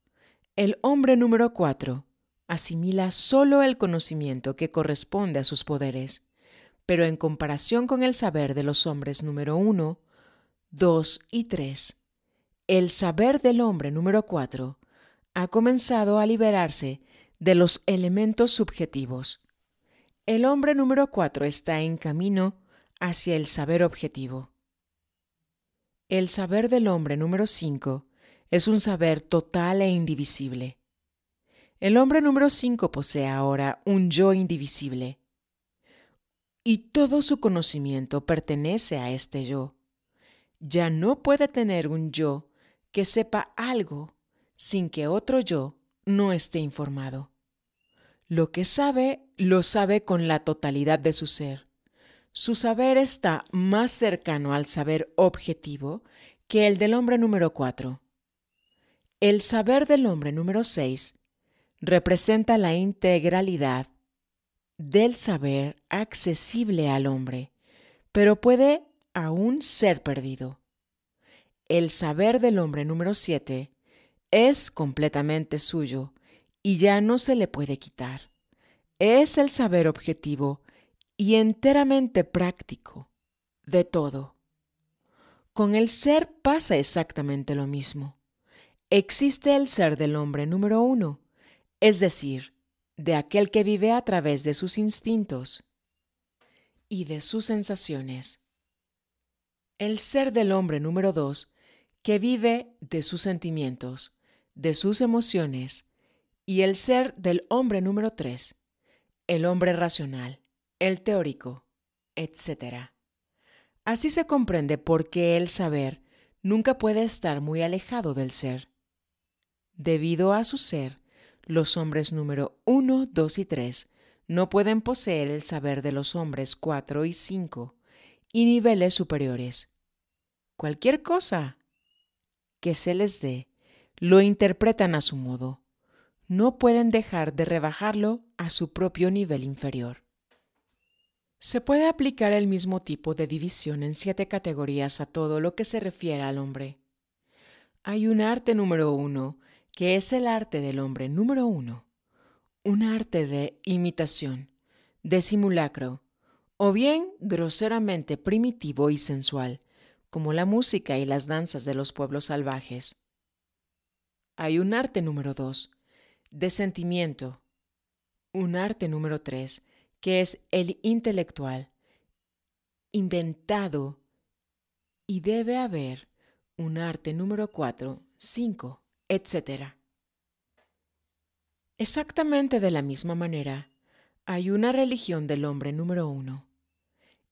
el hombre número 4 asimila solo el conocimiento que corresponde a sus poderes pero en comparación con el saber de los hombres número 1, 2 y 3, el saber del hombre número 4 ha comenzado a liberarse de los elementos subjetivos. El hombre número 4 está en camino hacia el saber objetivo. El saber del hombre número 5 es un saber total e indivisible. El hombre número 5 posee ahora un yo indivisible y todo su conocimiento pertenece a este yo. Ya no puede tener un yo que sepa algo sin que otro yo no esté informado. Lo que sabe, lo sabe con la totalidad de su ser. Su saber está más cercano al saber objetivo que el del hombre número 4. El saber del hombre número 6 representa la integralidad del saber accesible al hombre, pero puede aún ser perdido. El saber del hombre número 7 es completamente suyo y ya no se le puede quitar. Es el saber objetivo y enteramente práctico de todo. Con el ser pasa exactamente lo mismo. Existe el ser del hombre número uno, es decir, de aquel que vive a través de sus instintos y de sus sensaciones. El ser del hombre número dos, que vive de sus sentimientos, de sus emociones, y el ser del hombre número tres, el hombre racional, el teórico, etc. Así se comprende por qué el saber nunca puede estar muy alejado del ser. Debido a su ser, los hombres número 1, 2 y 3 no pueden poseer el saber de los hombres 4 y 5 y niveles superiores. Cualquier cosa que se les dé, lo interpretan a su modo. No pueden dejar de rebajarlo a su propio nivel inferior. Se puede aplicar el mismo tipo de división en siete categorías a todo lo que se refiere al hombre. Hay un arte número uno que es el arte del hombre número uno, un arte de imitación, de simulacro, o bien groseramente primitivo y sensual, como la música y las danzas de los pueblos salvajes. Hay un arte número dos, de sentimiento, un arte número tres, que es el intelectual, inventado, y debe haber un arte número cuatro, cinco, etcétera. Exactamente de la misma manera, hay una religión del hombre número uno,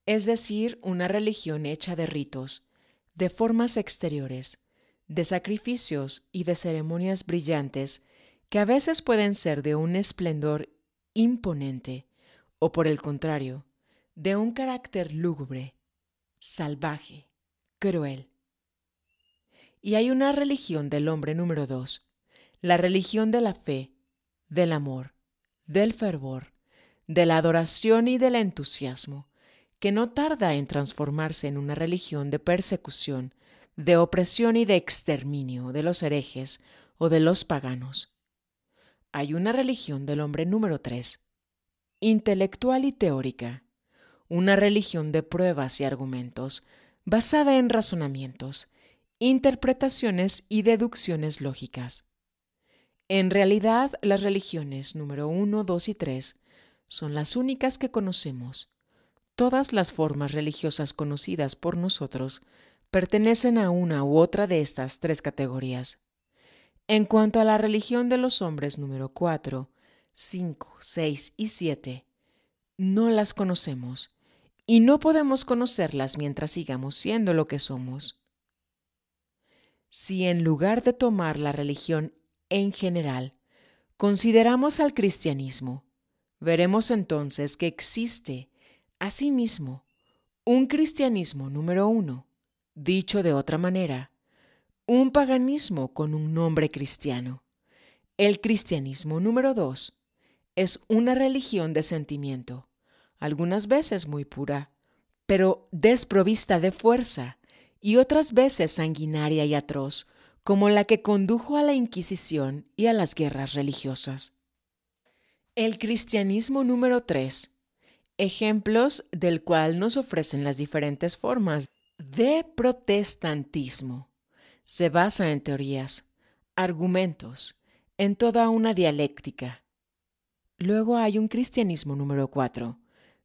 es decir, una religión hecha de ritos, de formas exteriores, de sacrificios y de ceremonias brillantes que a veces pueden ser de un esplendor imponente o por el contrario, de un carácter lúgubre, salvaje, cruel, y hay una religión del hombre número dos, la religión de la fe, del amor, del fervor, de la adoración y del entusiasmo, que no tarda en transformarse en una religión de persecución, de opresión y de exterminio de los herejes o de los paganos. Hay una religión del hombre número tres, intelectual y teórica, una religión de pruebas y argumentos, basada en razonamientos, interpretaciones y deducciones lógicas. En realidad, las religiones número 1, 2 y 3 son las únicas que conocemos. Todas las formas religiosas conocidas por nosotros pertenecen a una u otra de estas tres categorías. En cuanto a la religión de los hombres número 4, 5, 6 y 7, no las conocemos y no podemos conocerlas mientras sigamos siendo lo que somos si en lugar de tomar la religión en general, consideramos al cristianismo, veremos entonces que existe, asimismo, un cristianismo número uno, dicho de otra manera, un paganismo con un nombre cristiano. El cristianismo número dos es una religión de sentimiento, algunas veces muy pura, pero desprovista de fuerza, y otras veces sanguinaria y atroz, como la que condujo a la Inquisición y a las guerras religiosas. El cristianismo número 3. Ejemplos del cual nos ofrecen las diferentes formas de protestantismo. Se basa en teorías, argumentos, en toda una dialéctica. Luego hay un cristianismo número 4,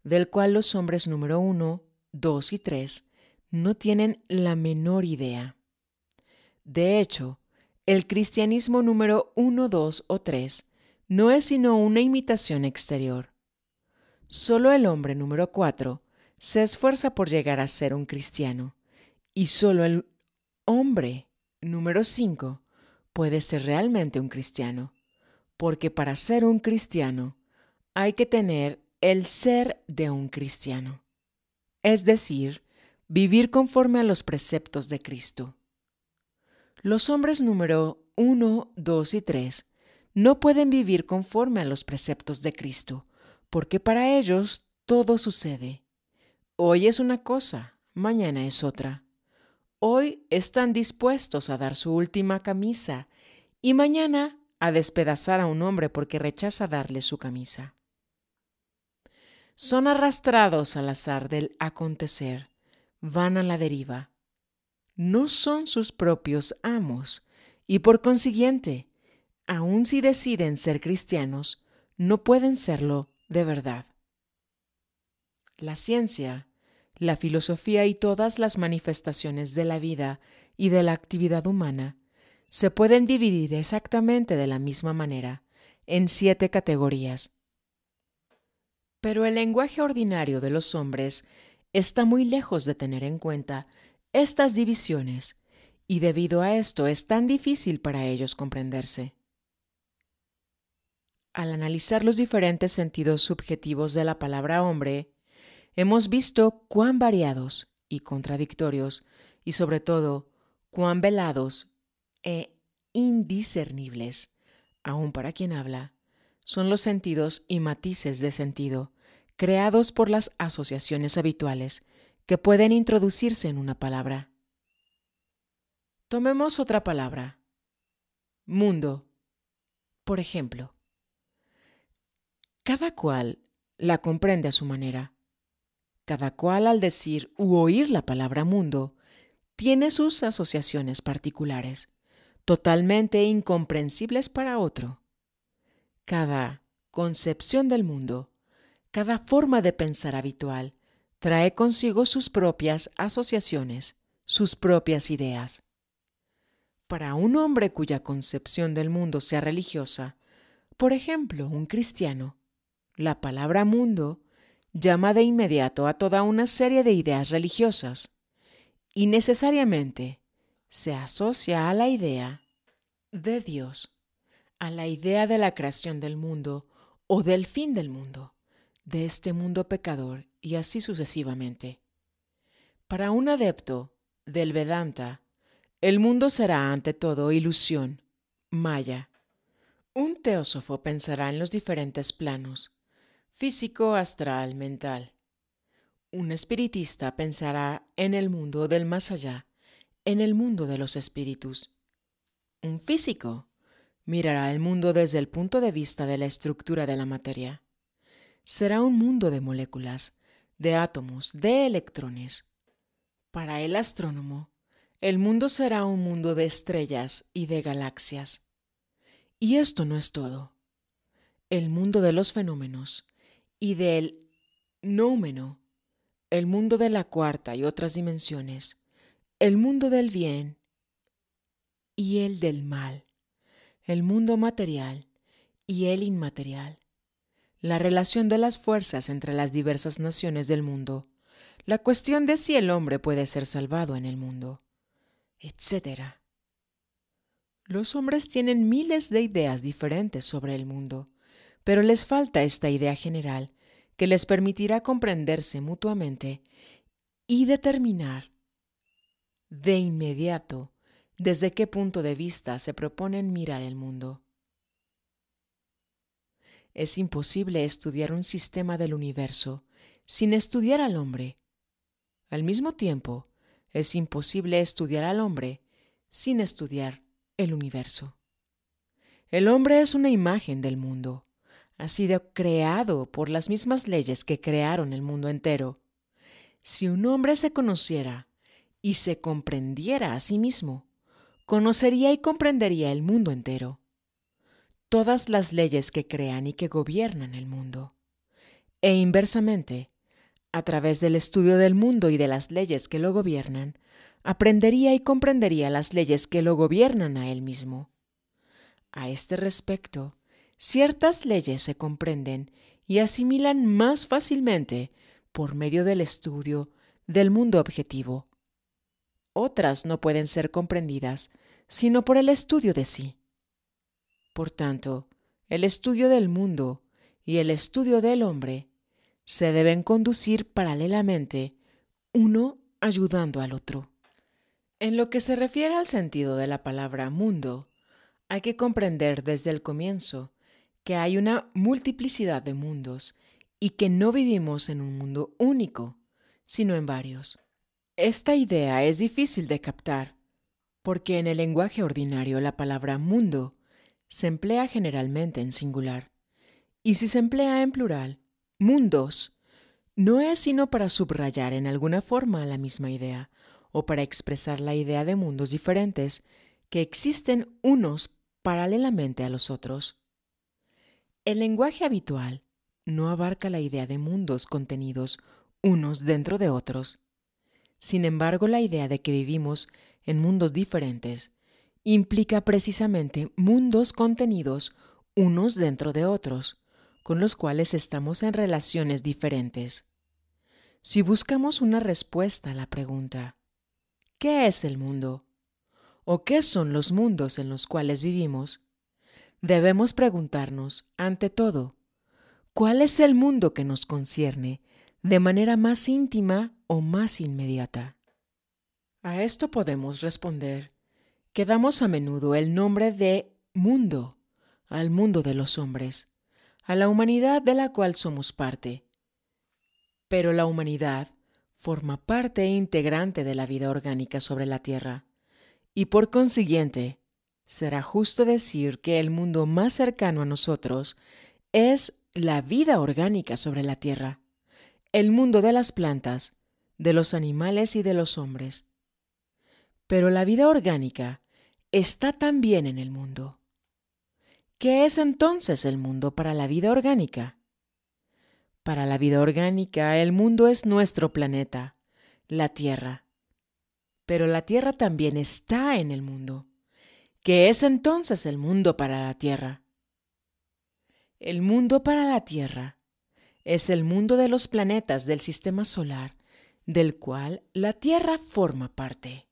del cual los hombres número 1, 2 y 3 no tienen la menor idea. De hecho, el cristianismo número 1, dos o 3 no es sino una imitación exterior. Solo el hombre número 4 se esfuerza por llegar a ser un cristiano y solo el hombre número 5 puede ser realmente un cristiano, porque para ser un cristiano hay que tener el ser de un cristiano, es decir, Vivir conforme a los preceptos de Cristo. Los hombres número 1, 2 y 3 no pueden vivir conforme a los preceptos de Cristo, porque para ellos todo sucede. Hoy es una cosa, mañana es otra. Hoy están dispuestos a dar su última camisa y mañana a despedazar a un hombre porque rechaza darle su camisa. Son arrastrados al azar del acontecer van a la deriva. No son sus propios amos y por consiguiente, aun si deciden ser cristianos, no pueden serlo de verdad. La ciencia, la filosofía y todas las manifestaciones de la vida y de la actividad humana se pueden dividir exactamente de la misma manera en siete categorías. Pero el lenguaje ordinario de los hombres está muy lejos de tener en cuenta estas divisiones y debido a esto es tan difícil para ellos comprenderse. Al analizar los diferentes sentidos subjetivos de la palabra hombre, hemos visto cuán variados y contradictorios y sobre todo cuán velados e indiscernibles, aun para quien habla, son los sentidos y matices de sentido creados por las asociaciones habituales que pueden introducirse en una palabra. Tomemos otra palabra. Mundo. Por ejemplo, cada cual la comprende a su manera. Cada cual al decir u oír la palabra mundo tiene sus asociaciones particulares, totalmente incomprensibles para otro. Cada concepción del mundo cada forma de pensar habitual trae consigo sus propias asociaciones, sus propias ideas. Para un hombre cuya concepción del mundo sea religiosa, por ejemplo, un cristiano, la palabra mundo llama de inmediato a toda una serie de ideas religiosas y necesariamente se asocia a la idea de Dios, a la idea de la creación del mundo o del fin del mundo de este mundo pecador y así sucesivamente. Para un adepto del Vedanta, el mundo será ante todo ilusión, maya. Un teósofo pensará en los diferentes planos, físico, astral, mental. Un espiritista pensará en el mundo del más allá, en el mundo de los espíritus. Un físico mirará el mundo desde el punto de vista de la estructura de la materia será un mundo de moléculas, de átomos, de electrones. Para el astrónomo, el mundo será un mundo de estrellas y de galaxias. Y esto no es todo. El mundo de los fenómenos y del nómeno, el mundo de la cuarta y otras dimensiones, el mundo del bien y el del mal, el mundo material y el inmaterial, la relación de las fuerzas entre las diversas naciones del mundo, la cuestión de si el hombre puede ser salvado en el mundo, etc. Los hombres tienen miles de ideas diferentes sobre el mundo, pero les falta esta idea general que les permitirá comprenderse mutuamente y determinar de inmediato desde qué punto de vista se proponen mirar el mundo. Es imposible estudiar un sistema del universo sin estudiar al hombre. Al mismo tiempo, es imposible estudiar al hombre sin estudiar el universo. El hombre es una imagen del mundo. Ha sido creado por las mismas leyes que crearon el mundo entero. Si un hombre se conociera y se comprendiera a sí mismo, conocería y comprendería el mundo entero todas las leyes que crean y que gobiernan el mundo. E inversamente, a través del estudio del mundo y de las leyes que lo gobiernan, aprendería y comprendería las leyes que lo gobiernan a él mismo. A este respecto, ciertas leyes se comprenden y asimilan más fácilmente por medio del estudio del mundo objetivo. Otras no pueden ser comprendidas sino por el estudio de sí. Por tanto, el estudio del mundo y el estudio del hombre se deben conducir paralelamente, uno ayudando al otro. En lo que se refiere al sentido de la palabra mundo, hay que comprender desde el comienzo que hay una multiplicidad de mundos y que no vivimos en un mundo único, sino en varios. Esta idea es difícil de captar, porque en el lenguaje ordinario la palabra mundo se emplea generalmente en singular. Y si se emplea en plural, mundos, no es sino para subrayar en alguna forma la misma idea, o para expresar la idea de mundos diferentes que existen unos paralelamente a los otros. El lenguaje habitual no abarca la idea de mundos contenidos unos dentro de otros. Sin embargo, la idea de que vivimos en mundos diferentes implica precisamente mundos contenidos unos dentro de otros, con los cuales estamos en relaciones diferentes. Si buscamos una respuesta a la pregunta, ¿qué es el mundo? ¿O qué son los mundos en los cuales vivimos? Debemos preguntarnos, ante todo, ¿cuál es el mundo que nos concierne de manera más íntima o más inmediata? A esto podemos responder que damos a menudo el nombre de mundo al mundo de los hombres, a la humanidad de la cual somos parte. Pero la humanidad forma parte integrante de la vida orgánica sobre la Tierra, y por consiguiente, será justo decir que el mundo más cercano a nosotros es la vida orgánica sobre la Tierra, el mundo de las plantas, de los animales y de los hombres. Pero la vida orgánica está también en el mundo. ¿Qué es entonces el mundo para la vida orgánica? Para la vida orgánica, el mundo es nuestro planeta, la Tierra. Pero la Tierra también está en el mundo. ¿Qué es entonces el mundo para la Tierra? El mundo para la Tierra es el mundo de los planetas del sistema solar, del cual la Tierra forma parte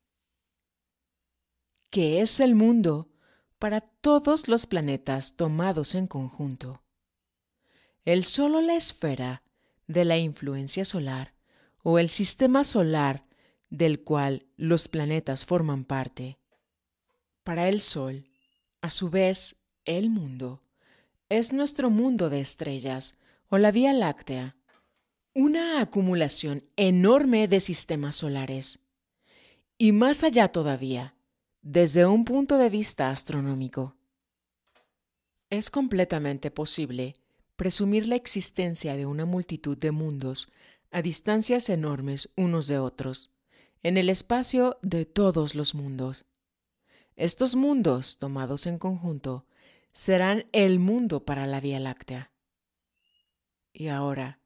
que es el mundo para todos los planetas tomados en conjunto. El solo la esfera de la influencia solar o el sistema solar del cual los planetas forman parte. Para el Sol, a su vez, el mundo es nuestro mundo de estrellas o la Vía Láctea, una acumulación enorme de sistemas solares. Y más allá todavía, desde un punto de vista astronómico, es completamente posible presumir la existencia de una multitud de mundos a distancias enormes unos de otros, en el espacio de todos los mundos. Estos mundos, tomados en conjunto, serán el mundo para la Vía Láctea. Y ahora,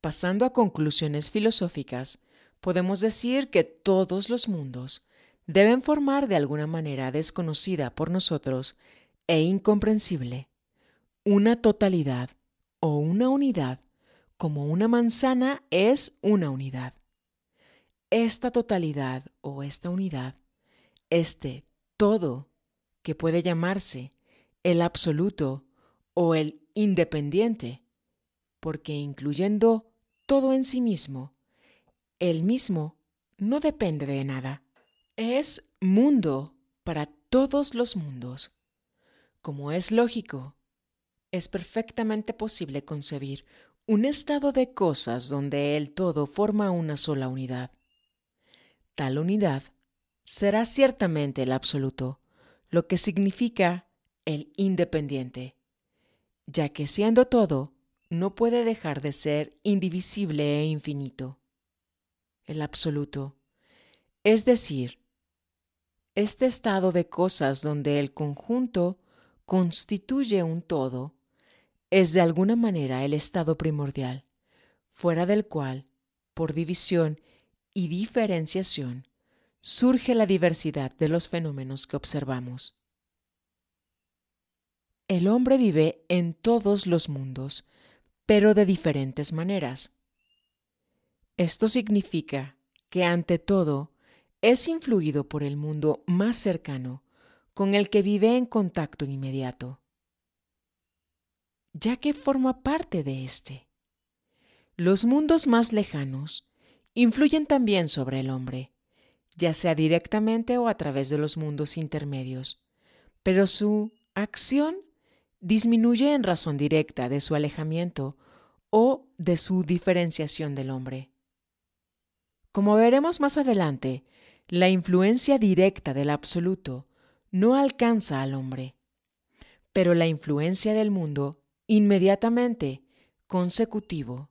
pasando a conclusiones filosóficas, podemos decir que todos los mundos deben formar de alguna manera desconocida por nosotros e incomprensible una totalidad o una unidad como una manzana es una unidad. Esta totalidad o esta unidad, este todo que puede llamarse el absoluto o el independiente, porque incluyendo todo en sí mismo, el mismo no depende de nada es mundo para todos los mundos. Como es lógico, es perfectamente posible concebir un estado de cosas donde el todo forma una sola unidad. Tal unidad será ciertamente el absoluto, lo que significa el independiente, ya que siendo todo, no puede dejar de ser indivisible e infinito. El absoluto, es decir, este estado de cosas donde el conjunto constituye un todo es de alguna manera el estado primordial, fuera del cual, por división y diferenciación, surge la diversidad de los fenómenos que observamos. El hombre vive en todos los mundos, pero de diferentes maneras. Esto significa que ante todo, es influido por el mundo más cercano con el que vive en contacto inmediato, ya que forma parte de éste. Los mundos más lejanos influyen también sobre el hombre, ya sea directamente o a través de los mundos intermedios, pero su acción disminuye en razón directa de su alejamiento o de su diferenciación del hombre. Como veremos más adelante, la influencia directa del absoluto no alcanza al hombre, pero la influencia del mundo inmediatamente consecutivo,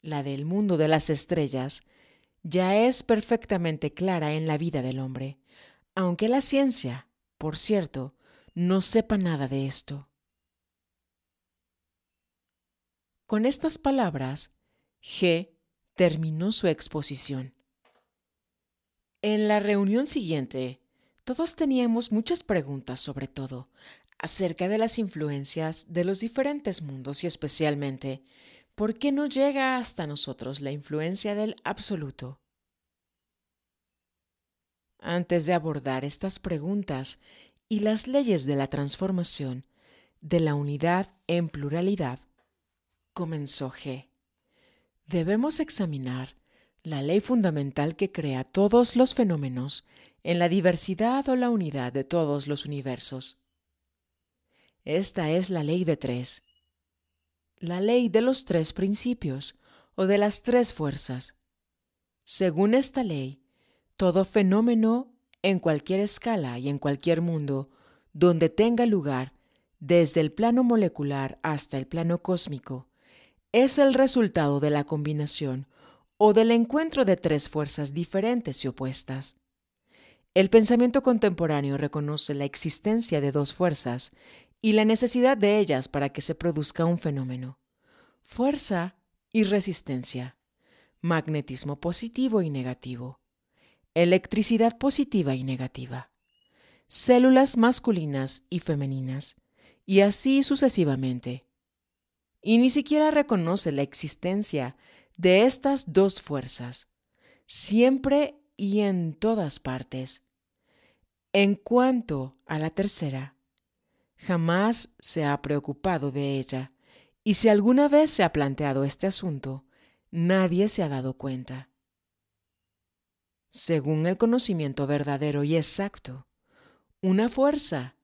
la del mundo de las estrellas, ya es perfectamente clara en la vida del hombre, aunque la ciencia, por cierto, no sepa nada de esto. Con estas palabras, G terminó su exposición. En la reunión siguiente, todos teníamos muchas preguntas sobre todo acerca de las influencias de los diferentes mundos y especialmente, ¿por qué no llega hasta nosotros la influencia del absoluto? Antes de abordar estas preguntas y las leyes de la transformación, de la unidad en pluralidad, comenzó G. Debemos examinar la ley fundamental que crea todos los fenómenos en la diversidad o la unidad de todos los universos. Esta es la ley de tres, la ley de los tres principios o de las tres fuerzas. Según esta ley, todo fenómeno en cualquier escala y en cualquier mundo donde tenga lugar, desde el plano molecular hasta el plano cósmico, es el resultado de la combinación o del encuentro de tres fuerzas diferentes y opuestas. El pensamiento contemporáneo reconoce la existencia de dos fuerzas y la necesidad de ellas para que se produzca un fenómeno. Fuerza y resistencia. Magnetismo positivo y negativo. Electricidad positiva y negativa. Células masculinas y femeninas. Y así sucesivamente. Y ni siquiera reconoce la existencia de estas dos fuerzas, siempre y en todas partes. En cuanto a la tercera, jamás se ha preocupado de ella, y si alguna vez se ha planteado este asunto, nadie se ha dado cuenta. Según el conocimiento verdadero y exacto, una fuerza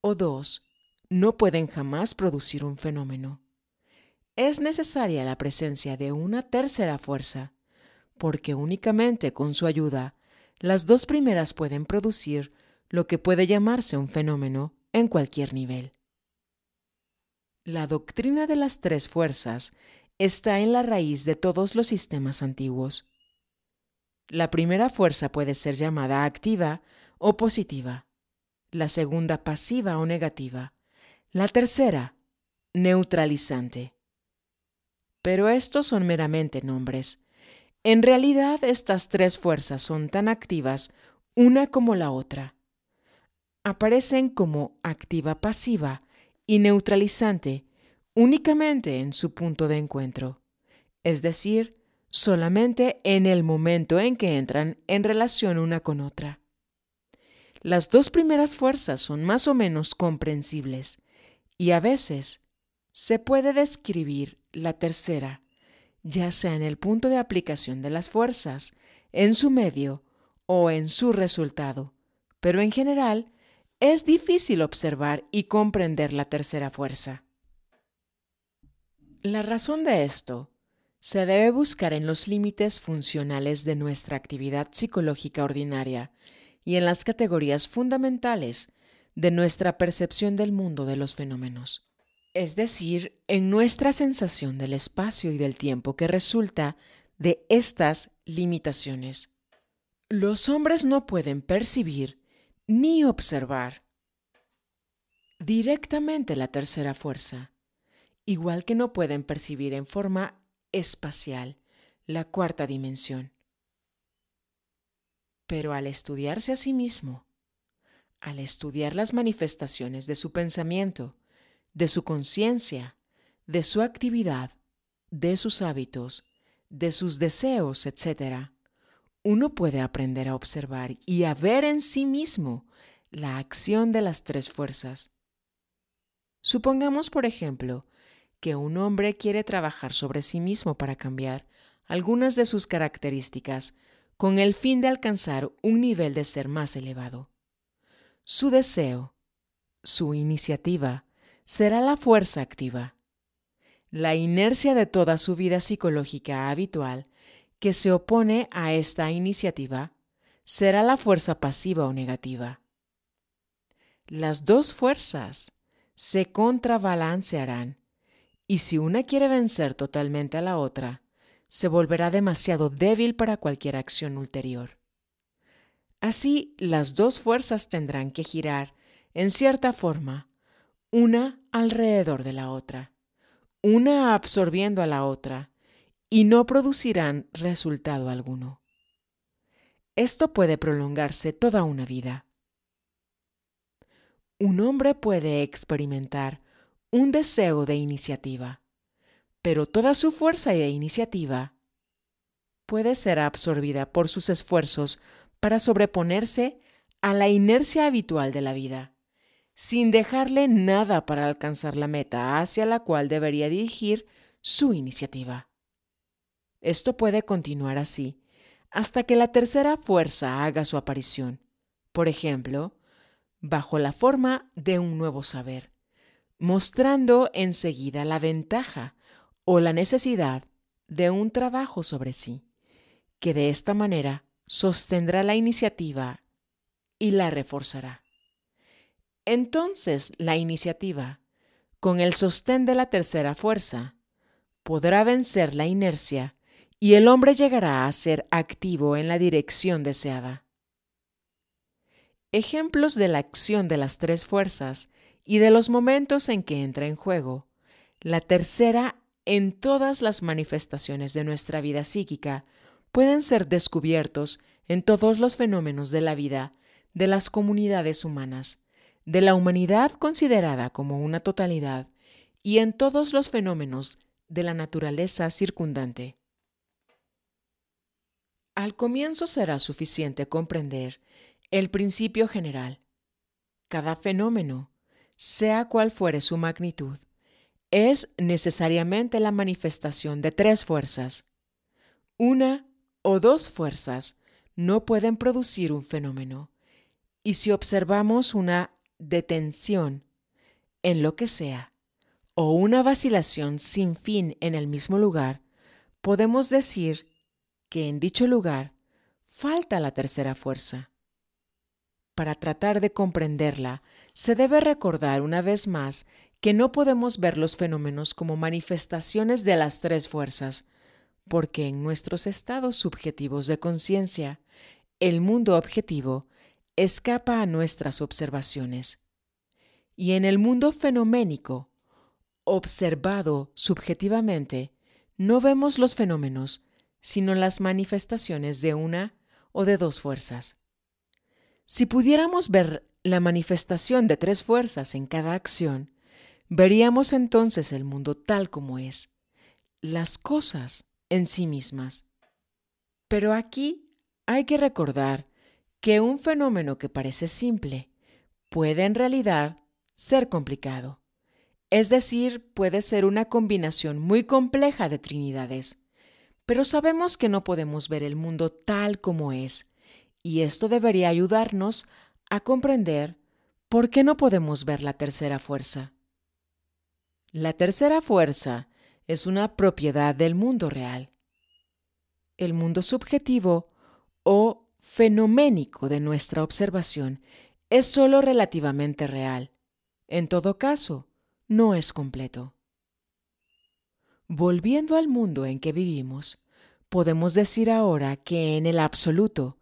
o dos no pueden jamás producir un fenómeno es necesaria la presencia de una tercera fuerza, porque únicamente con su ayuda, las dos primeras pueden producir lo que puede llamarse un fenómeno en cualquier nivel. La doctrina de las tres fuerzas está en la raíz de todos los sistemas antiguos. La primera fuerza puede ser llamada activa o positiva, la segunda pasiva o negativa, la tercera neutralizante pero estos son meramente nombres. En realidad estas tres fuerzas son tan activas una como la otra. Aparecen como activa pasiva y neutralizante únicamente en su punto de encuentro, es decir, solamente en el momento en que entran en relación una con otra. Las dos primeras fuerzas son más o menos comprensibles y a veces se puede describir la tercera, ya sea en el punto de aplicación de las fuerzas, en su medio o en su resultado, pero en general es difícil observar y comprender la tercera fuerza. La razón de esto se debe buscar en los límites funcionales de nuestra actividad psicológica ordinaria y en las categorías fundamentales de nuestra percepción del mundo de los fenómenos es decir, en nuestra sensación del espacio y del tiempo que resulta de estas limitaciones. Los hombres no pueden percibir ni observar directamente la tercera fuerza, igual que no pueden percibir en forma espacial la cuarta dimensión. Pero al estudiarse a sí mismo, al estudiar las manifestaciones de su pensamiento, de su conciencia, de su actividad, de sus hábitos, de sus deseos, etc., uno puede aprender a observar y a ver en sí mismo la acción de las tres fuerzas. Supongamos, por ejemplo, que un hombre quiere trabajar sobre sí mismo para cambiar algunas de sus características con el fin de alcanzar un nivel de ser más elevado. Su deseo, su iniciativa, será la fuerza activa, la inercia de toda su vida psicológica habitual que se opone a esta iniciativa será la fuerza pasiva o negativa. Las dos fuerzas se contrabalancearán y si una quiere vencer totalmente a la otra, se volverá demasiado débil para cualquier acción ulterior. Así, las dos fuerzas tendrán que girar, en cierta forma, una alrededor de la otra, una absorbiendo a la otra, y no producirán resultado alguno. Esto puede prolongarse toda una vida. Un hombre puede experimentar un deseo de iniciativa, pero toda su fuerza e iniciativa puede ser absorbida por sus esfuerzos para sobreponerse a la inercia habitual de la vida sin dejarle nada para alcanzar la meta hacia la cual debería dirigir su iniciativa. Esto puede continuar así hasta que la tercera fuerza haga su aparición, por ejemplo, bajo la forma de un nuevo saber, mostrando enseguida la ventaja o la necesidad de un trabajo sobre sí, que de esta manera sostendrá la iniciativa y la reforzará. Entonces la iniciativa, con el sostén de la tercera fuerza, podrá vencer la inercia y el hombre llegará a ser activo en la dirección deseada. Ejemplos de la acción de las tres fuerzas y de los momentos en que entra en juego, la tercera en todas las manifestaciones de nuestra vida psíquica, pueden ser descubiertos en todos los fenómenos de la vida de las comunidades humanas, de la humanidad considerada como una totalidad y en todos los fenómenos de la naturaleza circundante. Al comienzo será suficiente comprender el principio general. Cada fenómeno, sea cual fuere su magnitud, es necesariamente la manifestación de tres fuerzas. Una o dos fuerzas no pueden producir un fenómeno. Y si observamos una detención en lo que sea o una vacilación sin fin en el mismo lugar, podemos decir que en dicho lugar falta la tercera fuerza. Para tratar de comprenderla, se debe recordar una vez más que no podemos ver los fenómenos como manifestaciones de las tres fuerzas, porque en nuestros estados subjetivos de conciencia, el mundo objetivo escapa a nuestras observaciones. Y en el mundo fenoménico, observado subjetivamente, no vemos los fenómenos, sino las manifestaciones de una o de dos fuerzas. Si pudiéramos ver la manifestación de tres fuerzas en cada acción, veríamos entonces el mundo tal como es, las cosas en sí mismas. Pero aquí hay que recordar que un fenómeno que parece simple puede en realidad ser complicado. Es decir, puede ser una combinación muy compleja de trinidades. Pero sabemos que no podemos ver el mundo tal como es, y esto debería ayudarnos a comprender por qué no podemos ver la tercera fuerza. La tercera fuerza es una propiedad del mundo real. El mundo subjetivo o fenoménico de nuestra observación es sólo relativamente real. En todo caso, no es completo. Volviendo al mundo en que vivimos, podemos decir ahora que en el absoluto,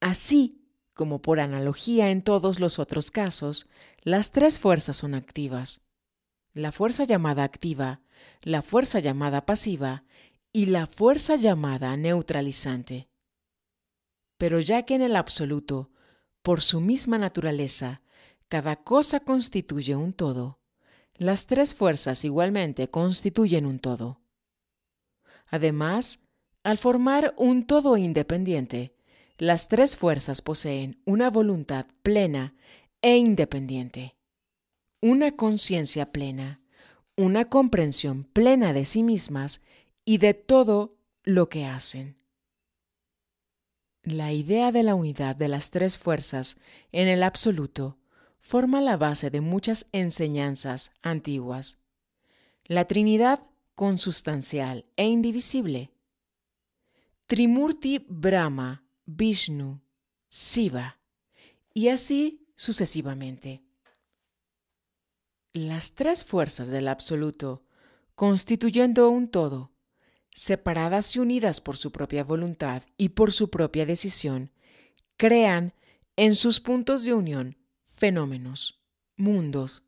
así como por analogía en todos los otros casos, las tres fuerzas son activas. La fuerza llamada activa, la fuerza llamada pasiva y la fuerza llamada neutralizante pero ya que en el absoluto, por su misma naturaleza, cada cosa constituye un todo, las tres fuerzas igualmente constituyen un todo. Además, al formar un todo independiente, las tres fuerzas poseen una voluntad plena e independiente, una conciencia plena, una comprensión plena de sí mismas y de todo lo que hacen. La idea de la unidad de las tres fuerzas en el absoluto forma la base de muchas enseñanzas antiguas. La Trinidad consustancial e indivisible. Trimurti Brahma, Vishnu, Shiva, y así sucesivamente. Las tres fuerzas del absoluto, constituyendo un todo, separadas y unidas por su propia voluntad y por su propia decisión, crean en sus puntos de unión fenómenos, mundos.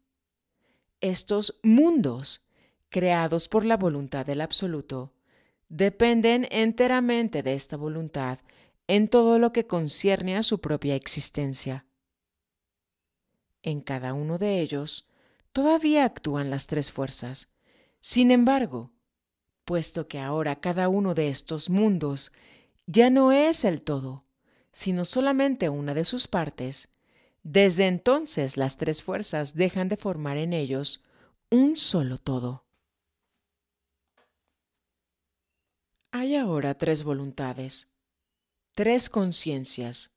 Estos mundos, creados por la voluntad del absoluto, dependen enteramente de esta voluntad en todo lo que concierne a su propia existencia. En cada uno de ellos todavía actúan las tres fuerzas. Sin embargo, puesto que ahora cada uno de estos mundos ya no es el todo, sino solamente una de sus partes, desde entonces las tres fuerzas dejan de formar en ellos un solo todo. Hay ahora tres voluntades, tres conciencias,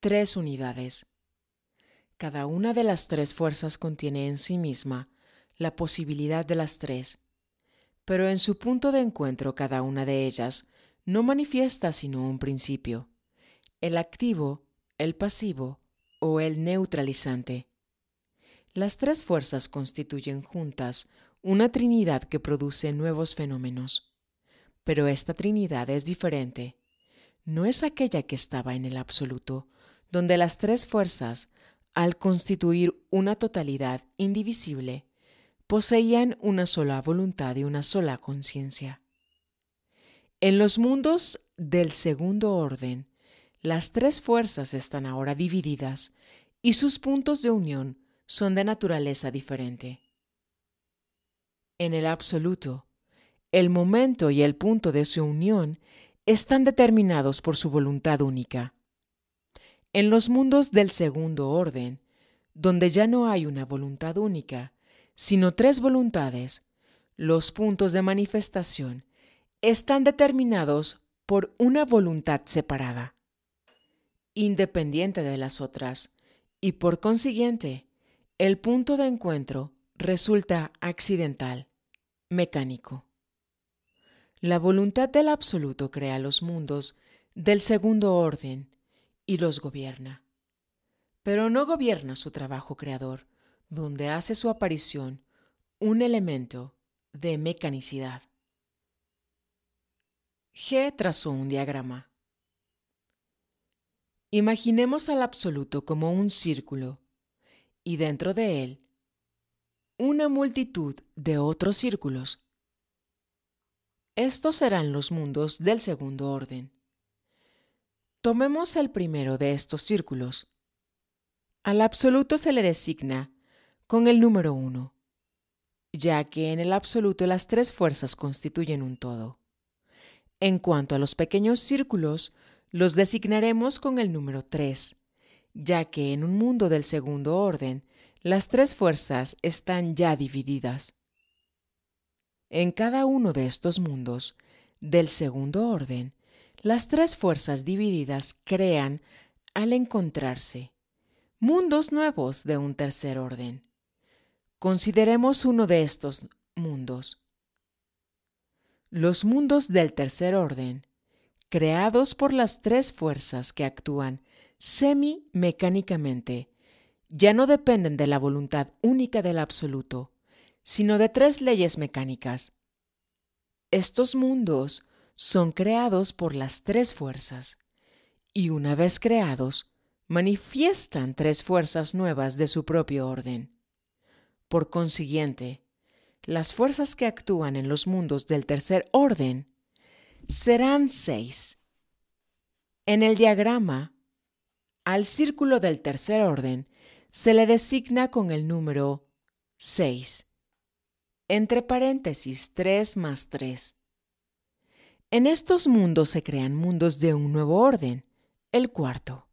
tres unidades. Cada una de las tres fuerzas contiene en sí misma la posibilidad de las tres pero en su punto de encuentro cada una de ellas no manifiesta sino un principio, el activo, el pasivo o el neutralizante. Las tres fuerzas constituyen juntas una trinidad que produce nuevos fenómenos, pero esta trinidad es diferente. No es aquella que estaba en el absoluto, donde las tres fuerzas, al constituir una totalidad indivisible, poseían una sola voluntad y una sola conciencia. En los mundos del segundo orden, las tres fuerzas están ahora divididas y sus puntos de unión son de naturaleza diferente. En el absoluto, el momento y el punto de su unión están determinados por su voluntad única. En los mundos del segundo orden, donde ya no hay una voluntad única, sino tres voluntades, los puntos de manifestación están determinados por una voluntad separada, independiente de las otras, y por consiguiente, el punto de encuentro resulta accidental, mecánico. La voluntad del absoluto crea los mundos del segundo orden y los gobierna, pero no gobierna su trabajo creador, donde hace su aparición un elemento de mecanicidad. G trazó un diagrama. Imaginemos al absoluto como un círculo y dentro de él una multitud de otros círculos. Estos serán los mundos del segundo orden. Tomemos el primero de estos círculos. Al absoluto se le designa con el número uno, ya que en el absoluto las tres fuerzas constituyen un todo. En cuanto a los pequeños círculos, los designaremos con el número 3, ya que en un mundo del segundo orden, las tres fuerzas están ya divididas. En cada uno de estos mundos, del segundo orden, las tres fuerzas divididas crean, al encontrarse, mundos nuevos de un tercer orden. Consideremos uno de estos mundos. Los mundos del tercer orden, creados por las tres fuerzas que actúan semi-mecánicamente, ya no dependen de la voluntad única del absoluto, sino de tres leyes mecánicas. Estos mundos son creados por las tres fuerzas, y una vez creados, manifiestan tres fuerzas nuevas de su propio orden. Por consiguiente, las fuerzas que actúan en los mundos del tercer orden serán seis. En el diagrama, al círculo del tercer orden se le designa con el número 6, entre paréntesis 3 más 3. En estos mundos se crean mundos de un nuevo orden, el cuarto.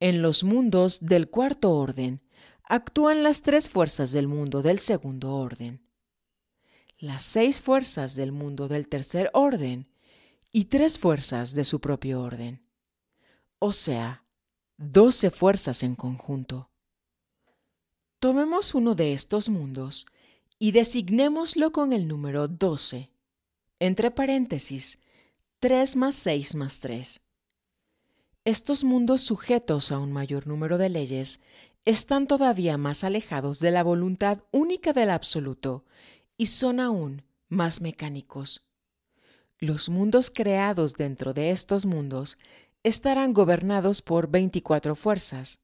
En los mundos del cuarto orden actúan las tres fuerzas del mundo del segundo orden, las seis fuerzas del mundo del tercer orden y tres fuerzas de su propio orden, o sea, doce fuerzas en conjunto. Tomemos uno de estos mundos y designémoslo con el número 12, entre paréntesis, 3 más 6 más 3. Estos mundos sujetos a un mayor número de leyes están todavía más alejados de la voluntad única del absoluto y son aún más mecánicos. Los mundos creados dentro de estos mundos estarán gobernados por 24 fuerzas.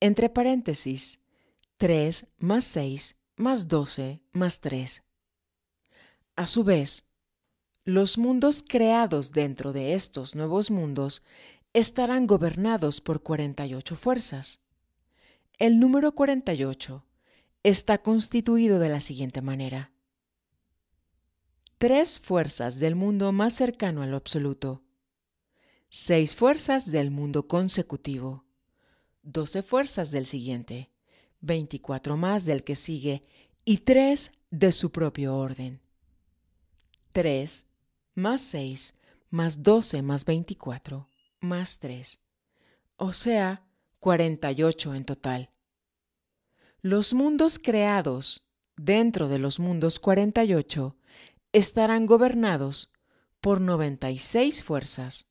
Entre paréntesis, 3 más 6 más 12 más 3. A su vez, los mundos creados dentro de estos nuevos mundos estarán gobernados por 48 fuerzas. El número 48 está constituido de la siguiente manera. Tres fuerzas del mundo más cercano al absoluto. Seis fuerzas del mundo consecutivo. Doce fuerzas del siguiente. Veinticuatro más del que sigue. Y tres de su propio orden. Tres más seis más doce más veinticuatro más tres. O sea, 48 en total. Los mundos creados dentro de los mundos 48 estarán gobernados por 96 fuerzas.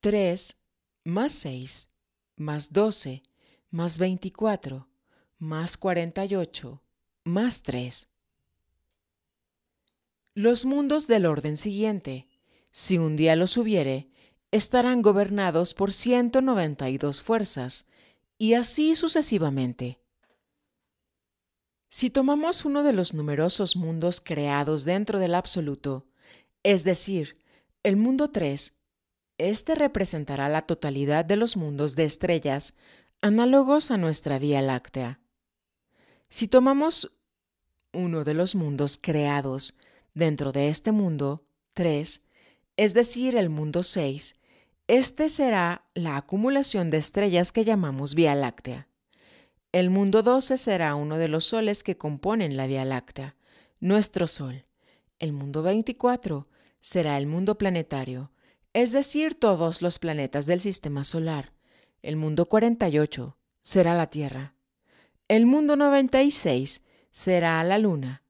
3 más 6 más 12 más 24 más 48 más 3. Los mundos del orden siguiente, si un día los hubiere, estarán gobernados por 192 fuerzas, y así sucesivamente. Si tomamos uno de los numerosos mundos creados dentro del absoluto, es decir, el mundo 3, este representará la totalidad de los mundos de estrellas análogos a nuestra Vía Láctea. Si tomamos uno de los mundos creados dentro de este mundo 3, es decir, el mundo 6, este será la acumulación de estrellas que llamamos Vía Láctea. El mundo 12 será uno de los soles que componen la Vía Láctea, nuestro Sol. El mundo 24 será el mundo planetario, es decir, todos los planetas del Sistema Solar. El mundo 48 será la Tierra. El mundo 96 será la Luna.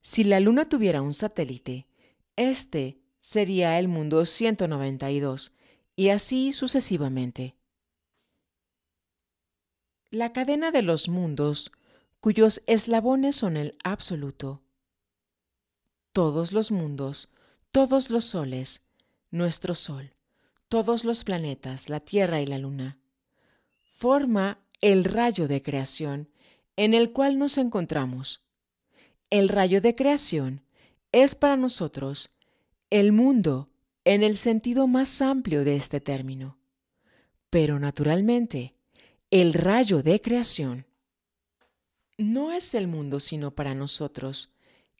Si la Luna tuviera un satélite, este sería el mundo 192, y así sucesivamente. La cadena de los mundos, cuyos eslabones son el absoluto. Todos los mundos, todos los soles, nuestro sol, todos los planetas, la Tierra y la Luna, forma el rayo de creación en el cual nos encontramos. El rayo de creación es para nosotros el mundo en el sentido más amplio de este término. Pero naturalmente, el rayo de creación no es el mundo sino para nosotros,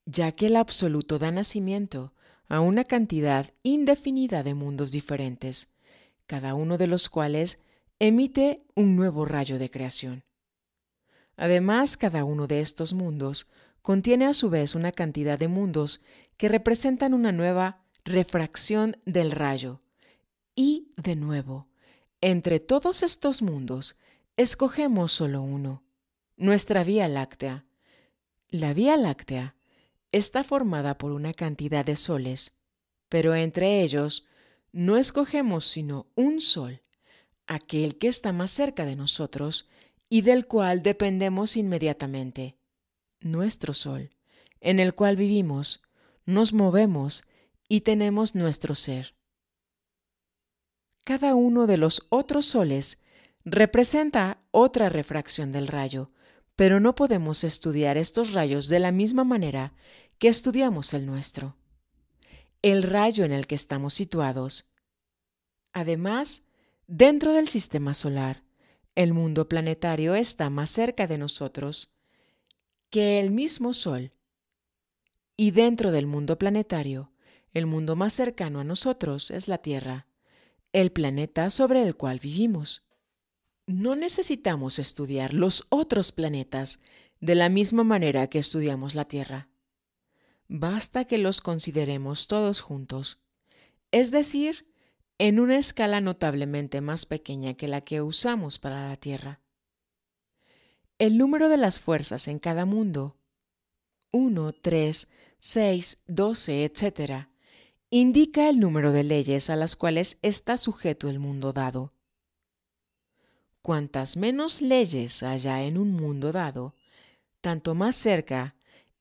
ya que el absoluto da nacimiento a una cantidad indefinida de mundos diferentes, cada uno de los cuales emite un nuevo rayo de creación. Además, cada uno de estos mundos contiene a su vez una cantidad de mundos que representan una nueva refracción del rayo. Y, de nuevo, entre todos estos mundos, escogemos solo uno, nuestra Vía Láctea. La Vía Láctea está formada por una cantidad de soles, pero entre ellos no escogemos sino un sol, aquel que está más cerca de nosotros y del cual dependemos inmediatamente, nuestro sol, en el cual vivimos, nos movemos y tenemos nuestro ser. Cada uno de los otros soles representa otra refracción del rayo, pero no podemos estudiar estos rayos de la misma manera que estudiamos el nuestro. El rayo en el que estamos situados. Además, dentro del sistema solar, el mundo planetario está más cerca de nosotros que el mismo Sol. Y dentro del mundo planetario, el mundo más cercano a nosotros es la Tierra, el planeta sobre el cual vivimos. No necesitamos estudiar los otros planetas de la misma manera que estudiamos la Tierra. Basta que los consideremos todos juntos, es decir, en una escala notablemente más pequeña que la que usamos para la Tierra. El número de las fuerzas en cada mundo, 1, 3, 6, 12, etc., indica el número de leyes a las cuales está sujeto el mundo dado. Cuantas menos leyes haya en un mundo dado, tanto más cerca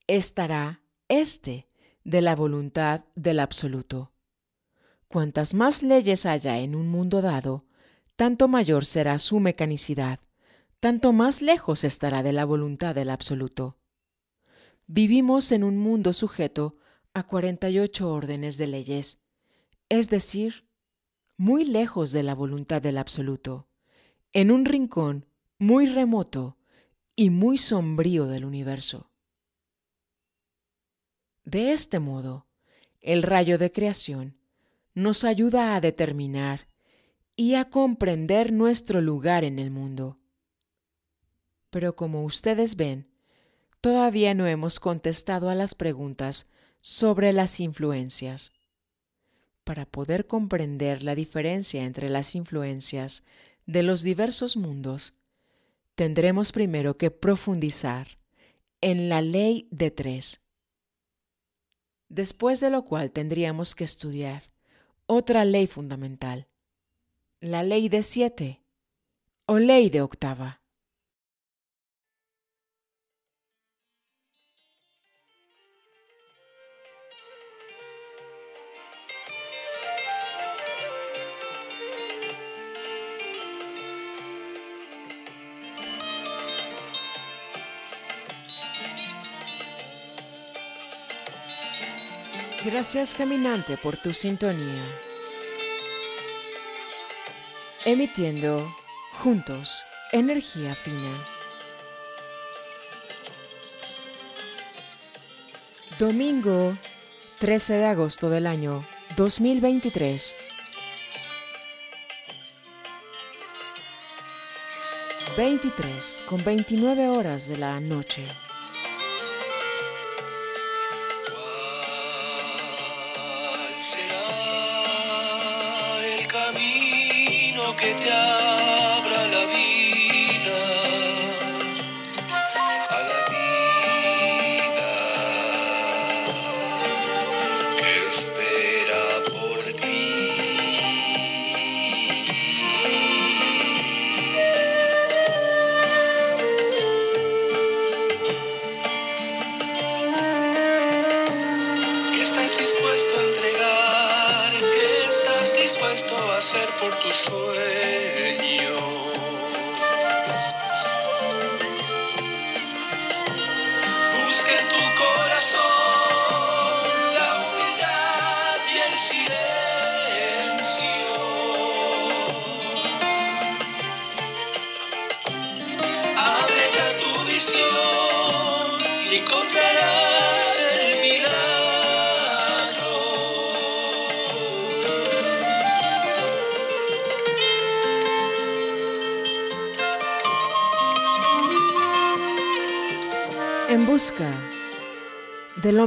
estará éste de la voluntad del absoluto. Cuantas más leyes haya en un mundo dado, tanto mayor será su mecanicidad, tanto más lejos estará de la voluntad del absoluto. Vivimos en un mundo sujeto a 48 órdenes de leyes, es decir, muy lejos de la voluntad del absoluto, en un rincón muy remoto y muy sombrío del universo. De este modo, el rayo de creación nos ayuda a determinar y a comprender nuestro lugar en el mundo. Pero como ustedes ven, todavía no hemos contestado a las preguntas sobre las influencias. Para poder comprender la diferencia entre las influencias de los diversos mundos, tendremos primero que profundizar en la ley de tres, después de lo cual tendríamos que estudiar otra ley fundamental, la ley de siete o ley de octava. Gracias caminante por tu sintonía. Emitiendo juntos energía fina. Domingo 13 de agosto del año 2023. 23 con 29 horas de la noche.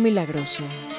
milagroso.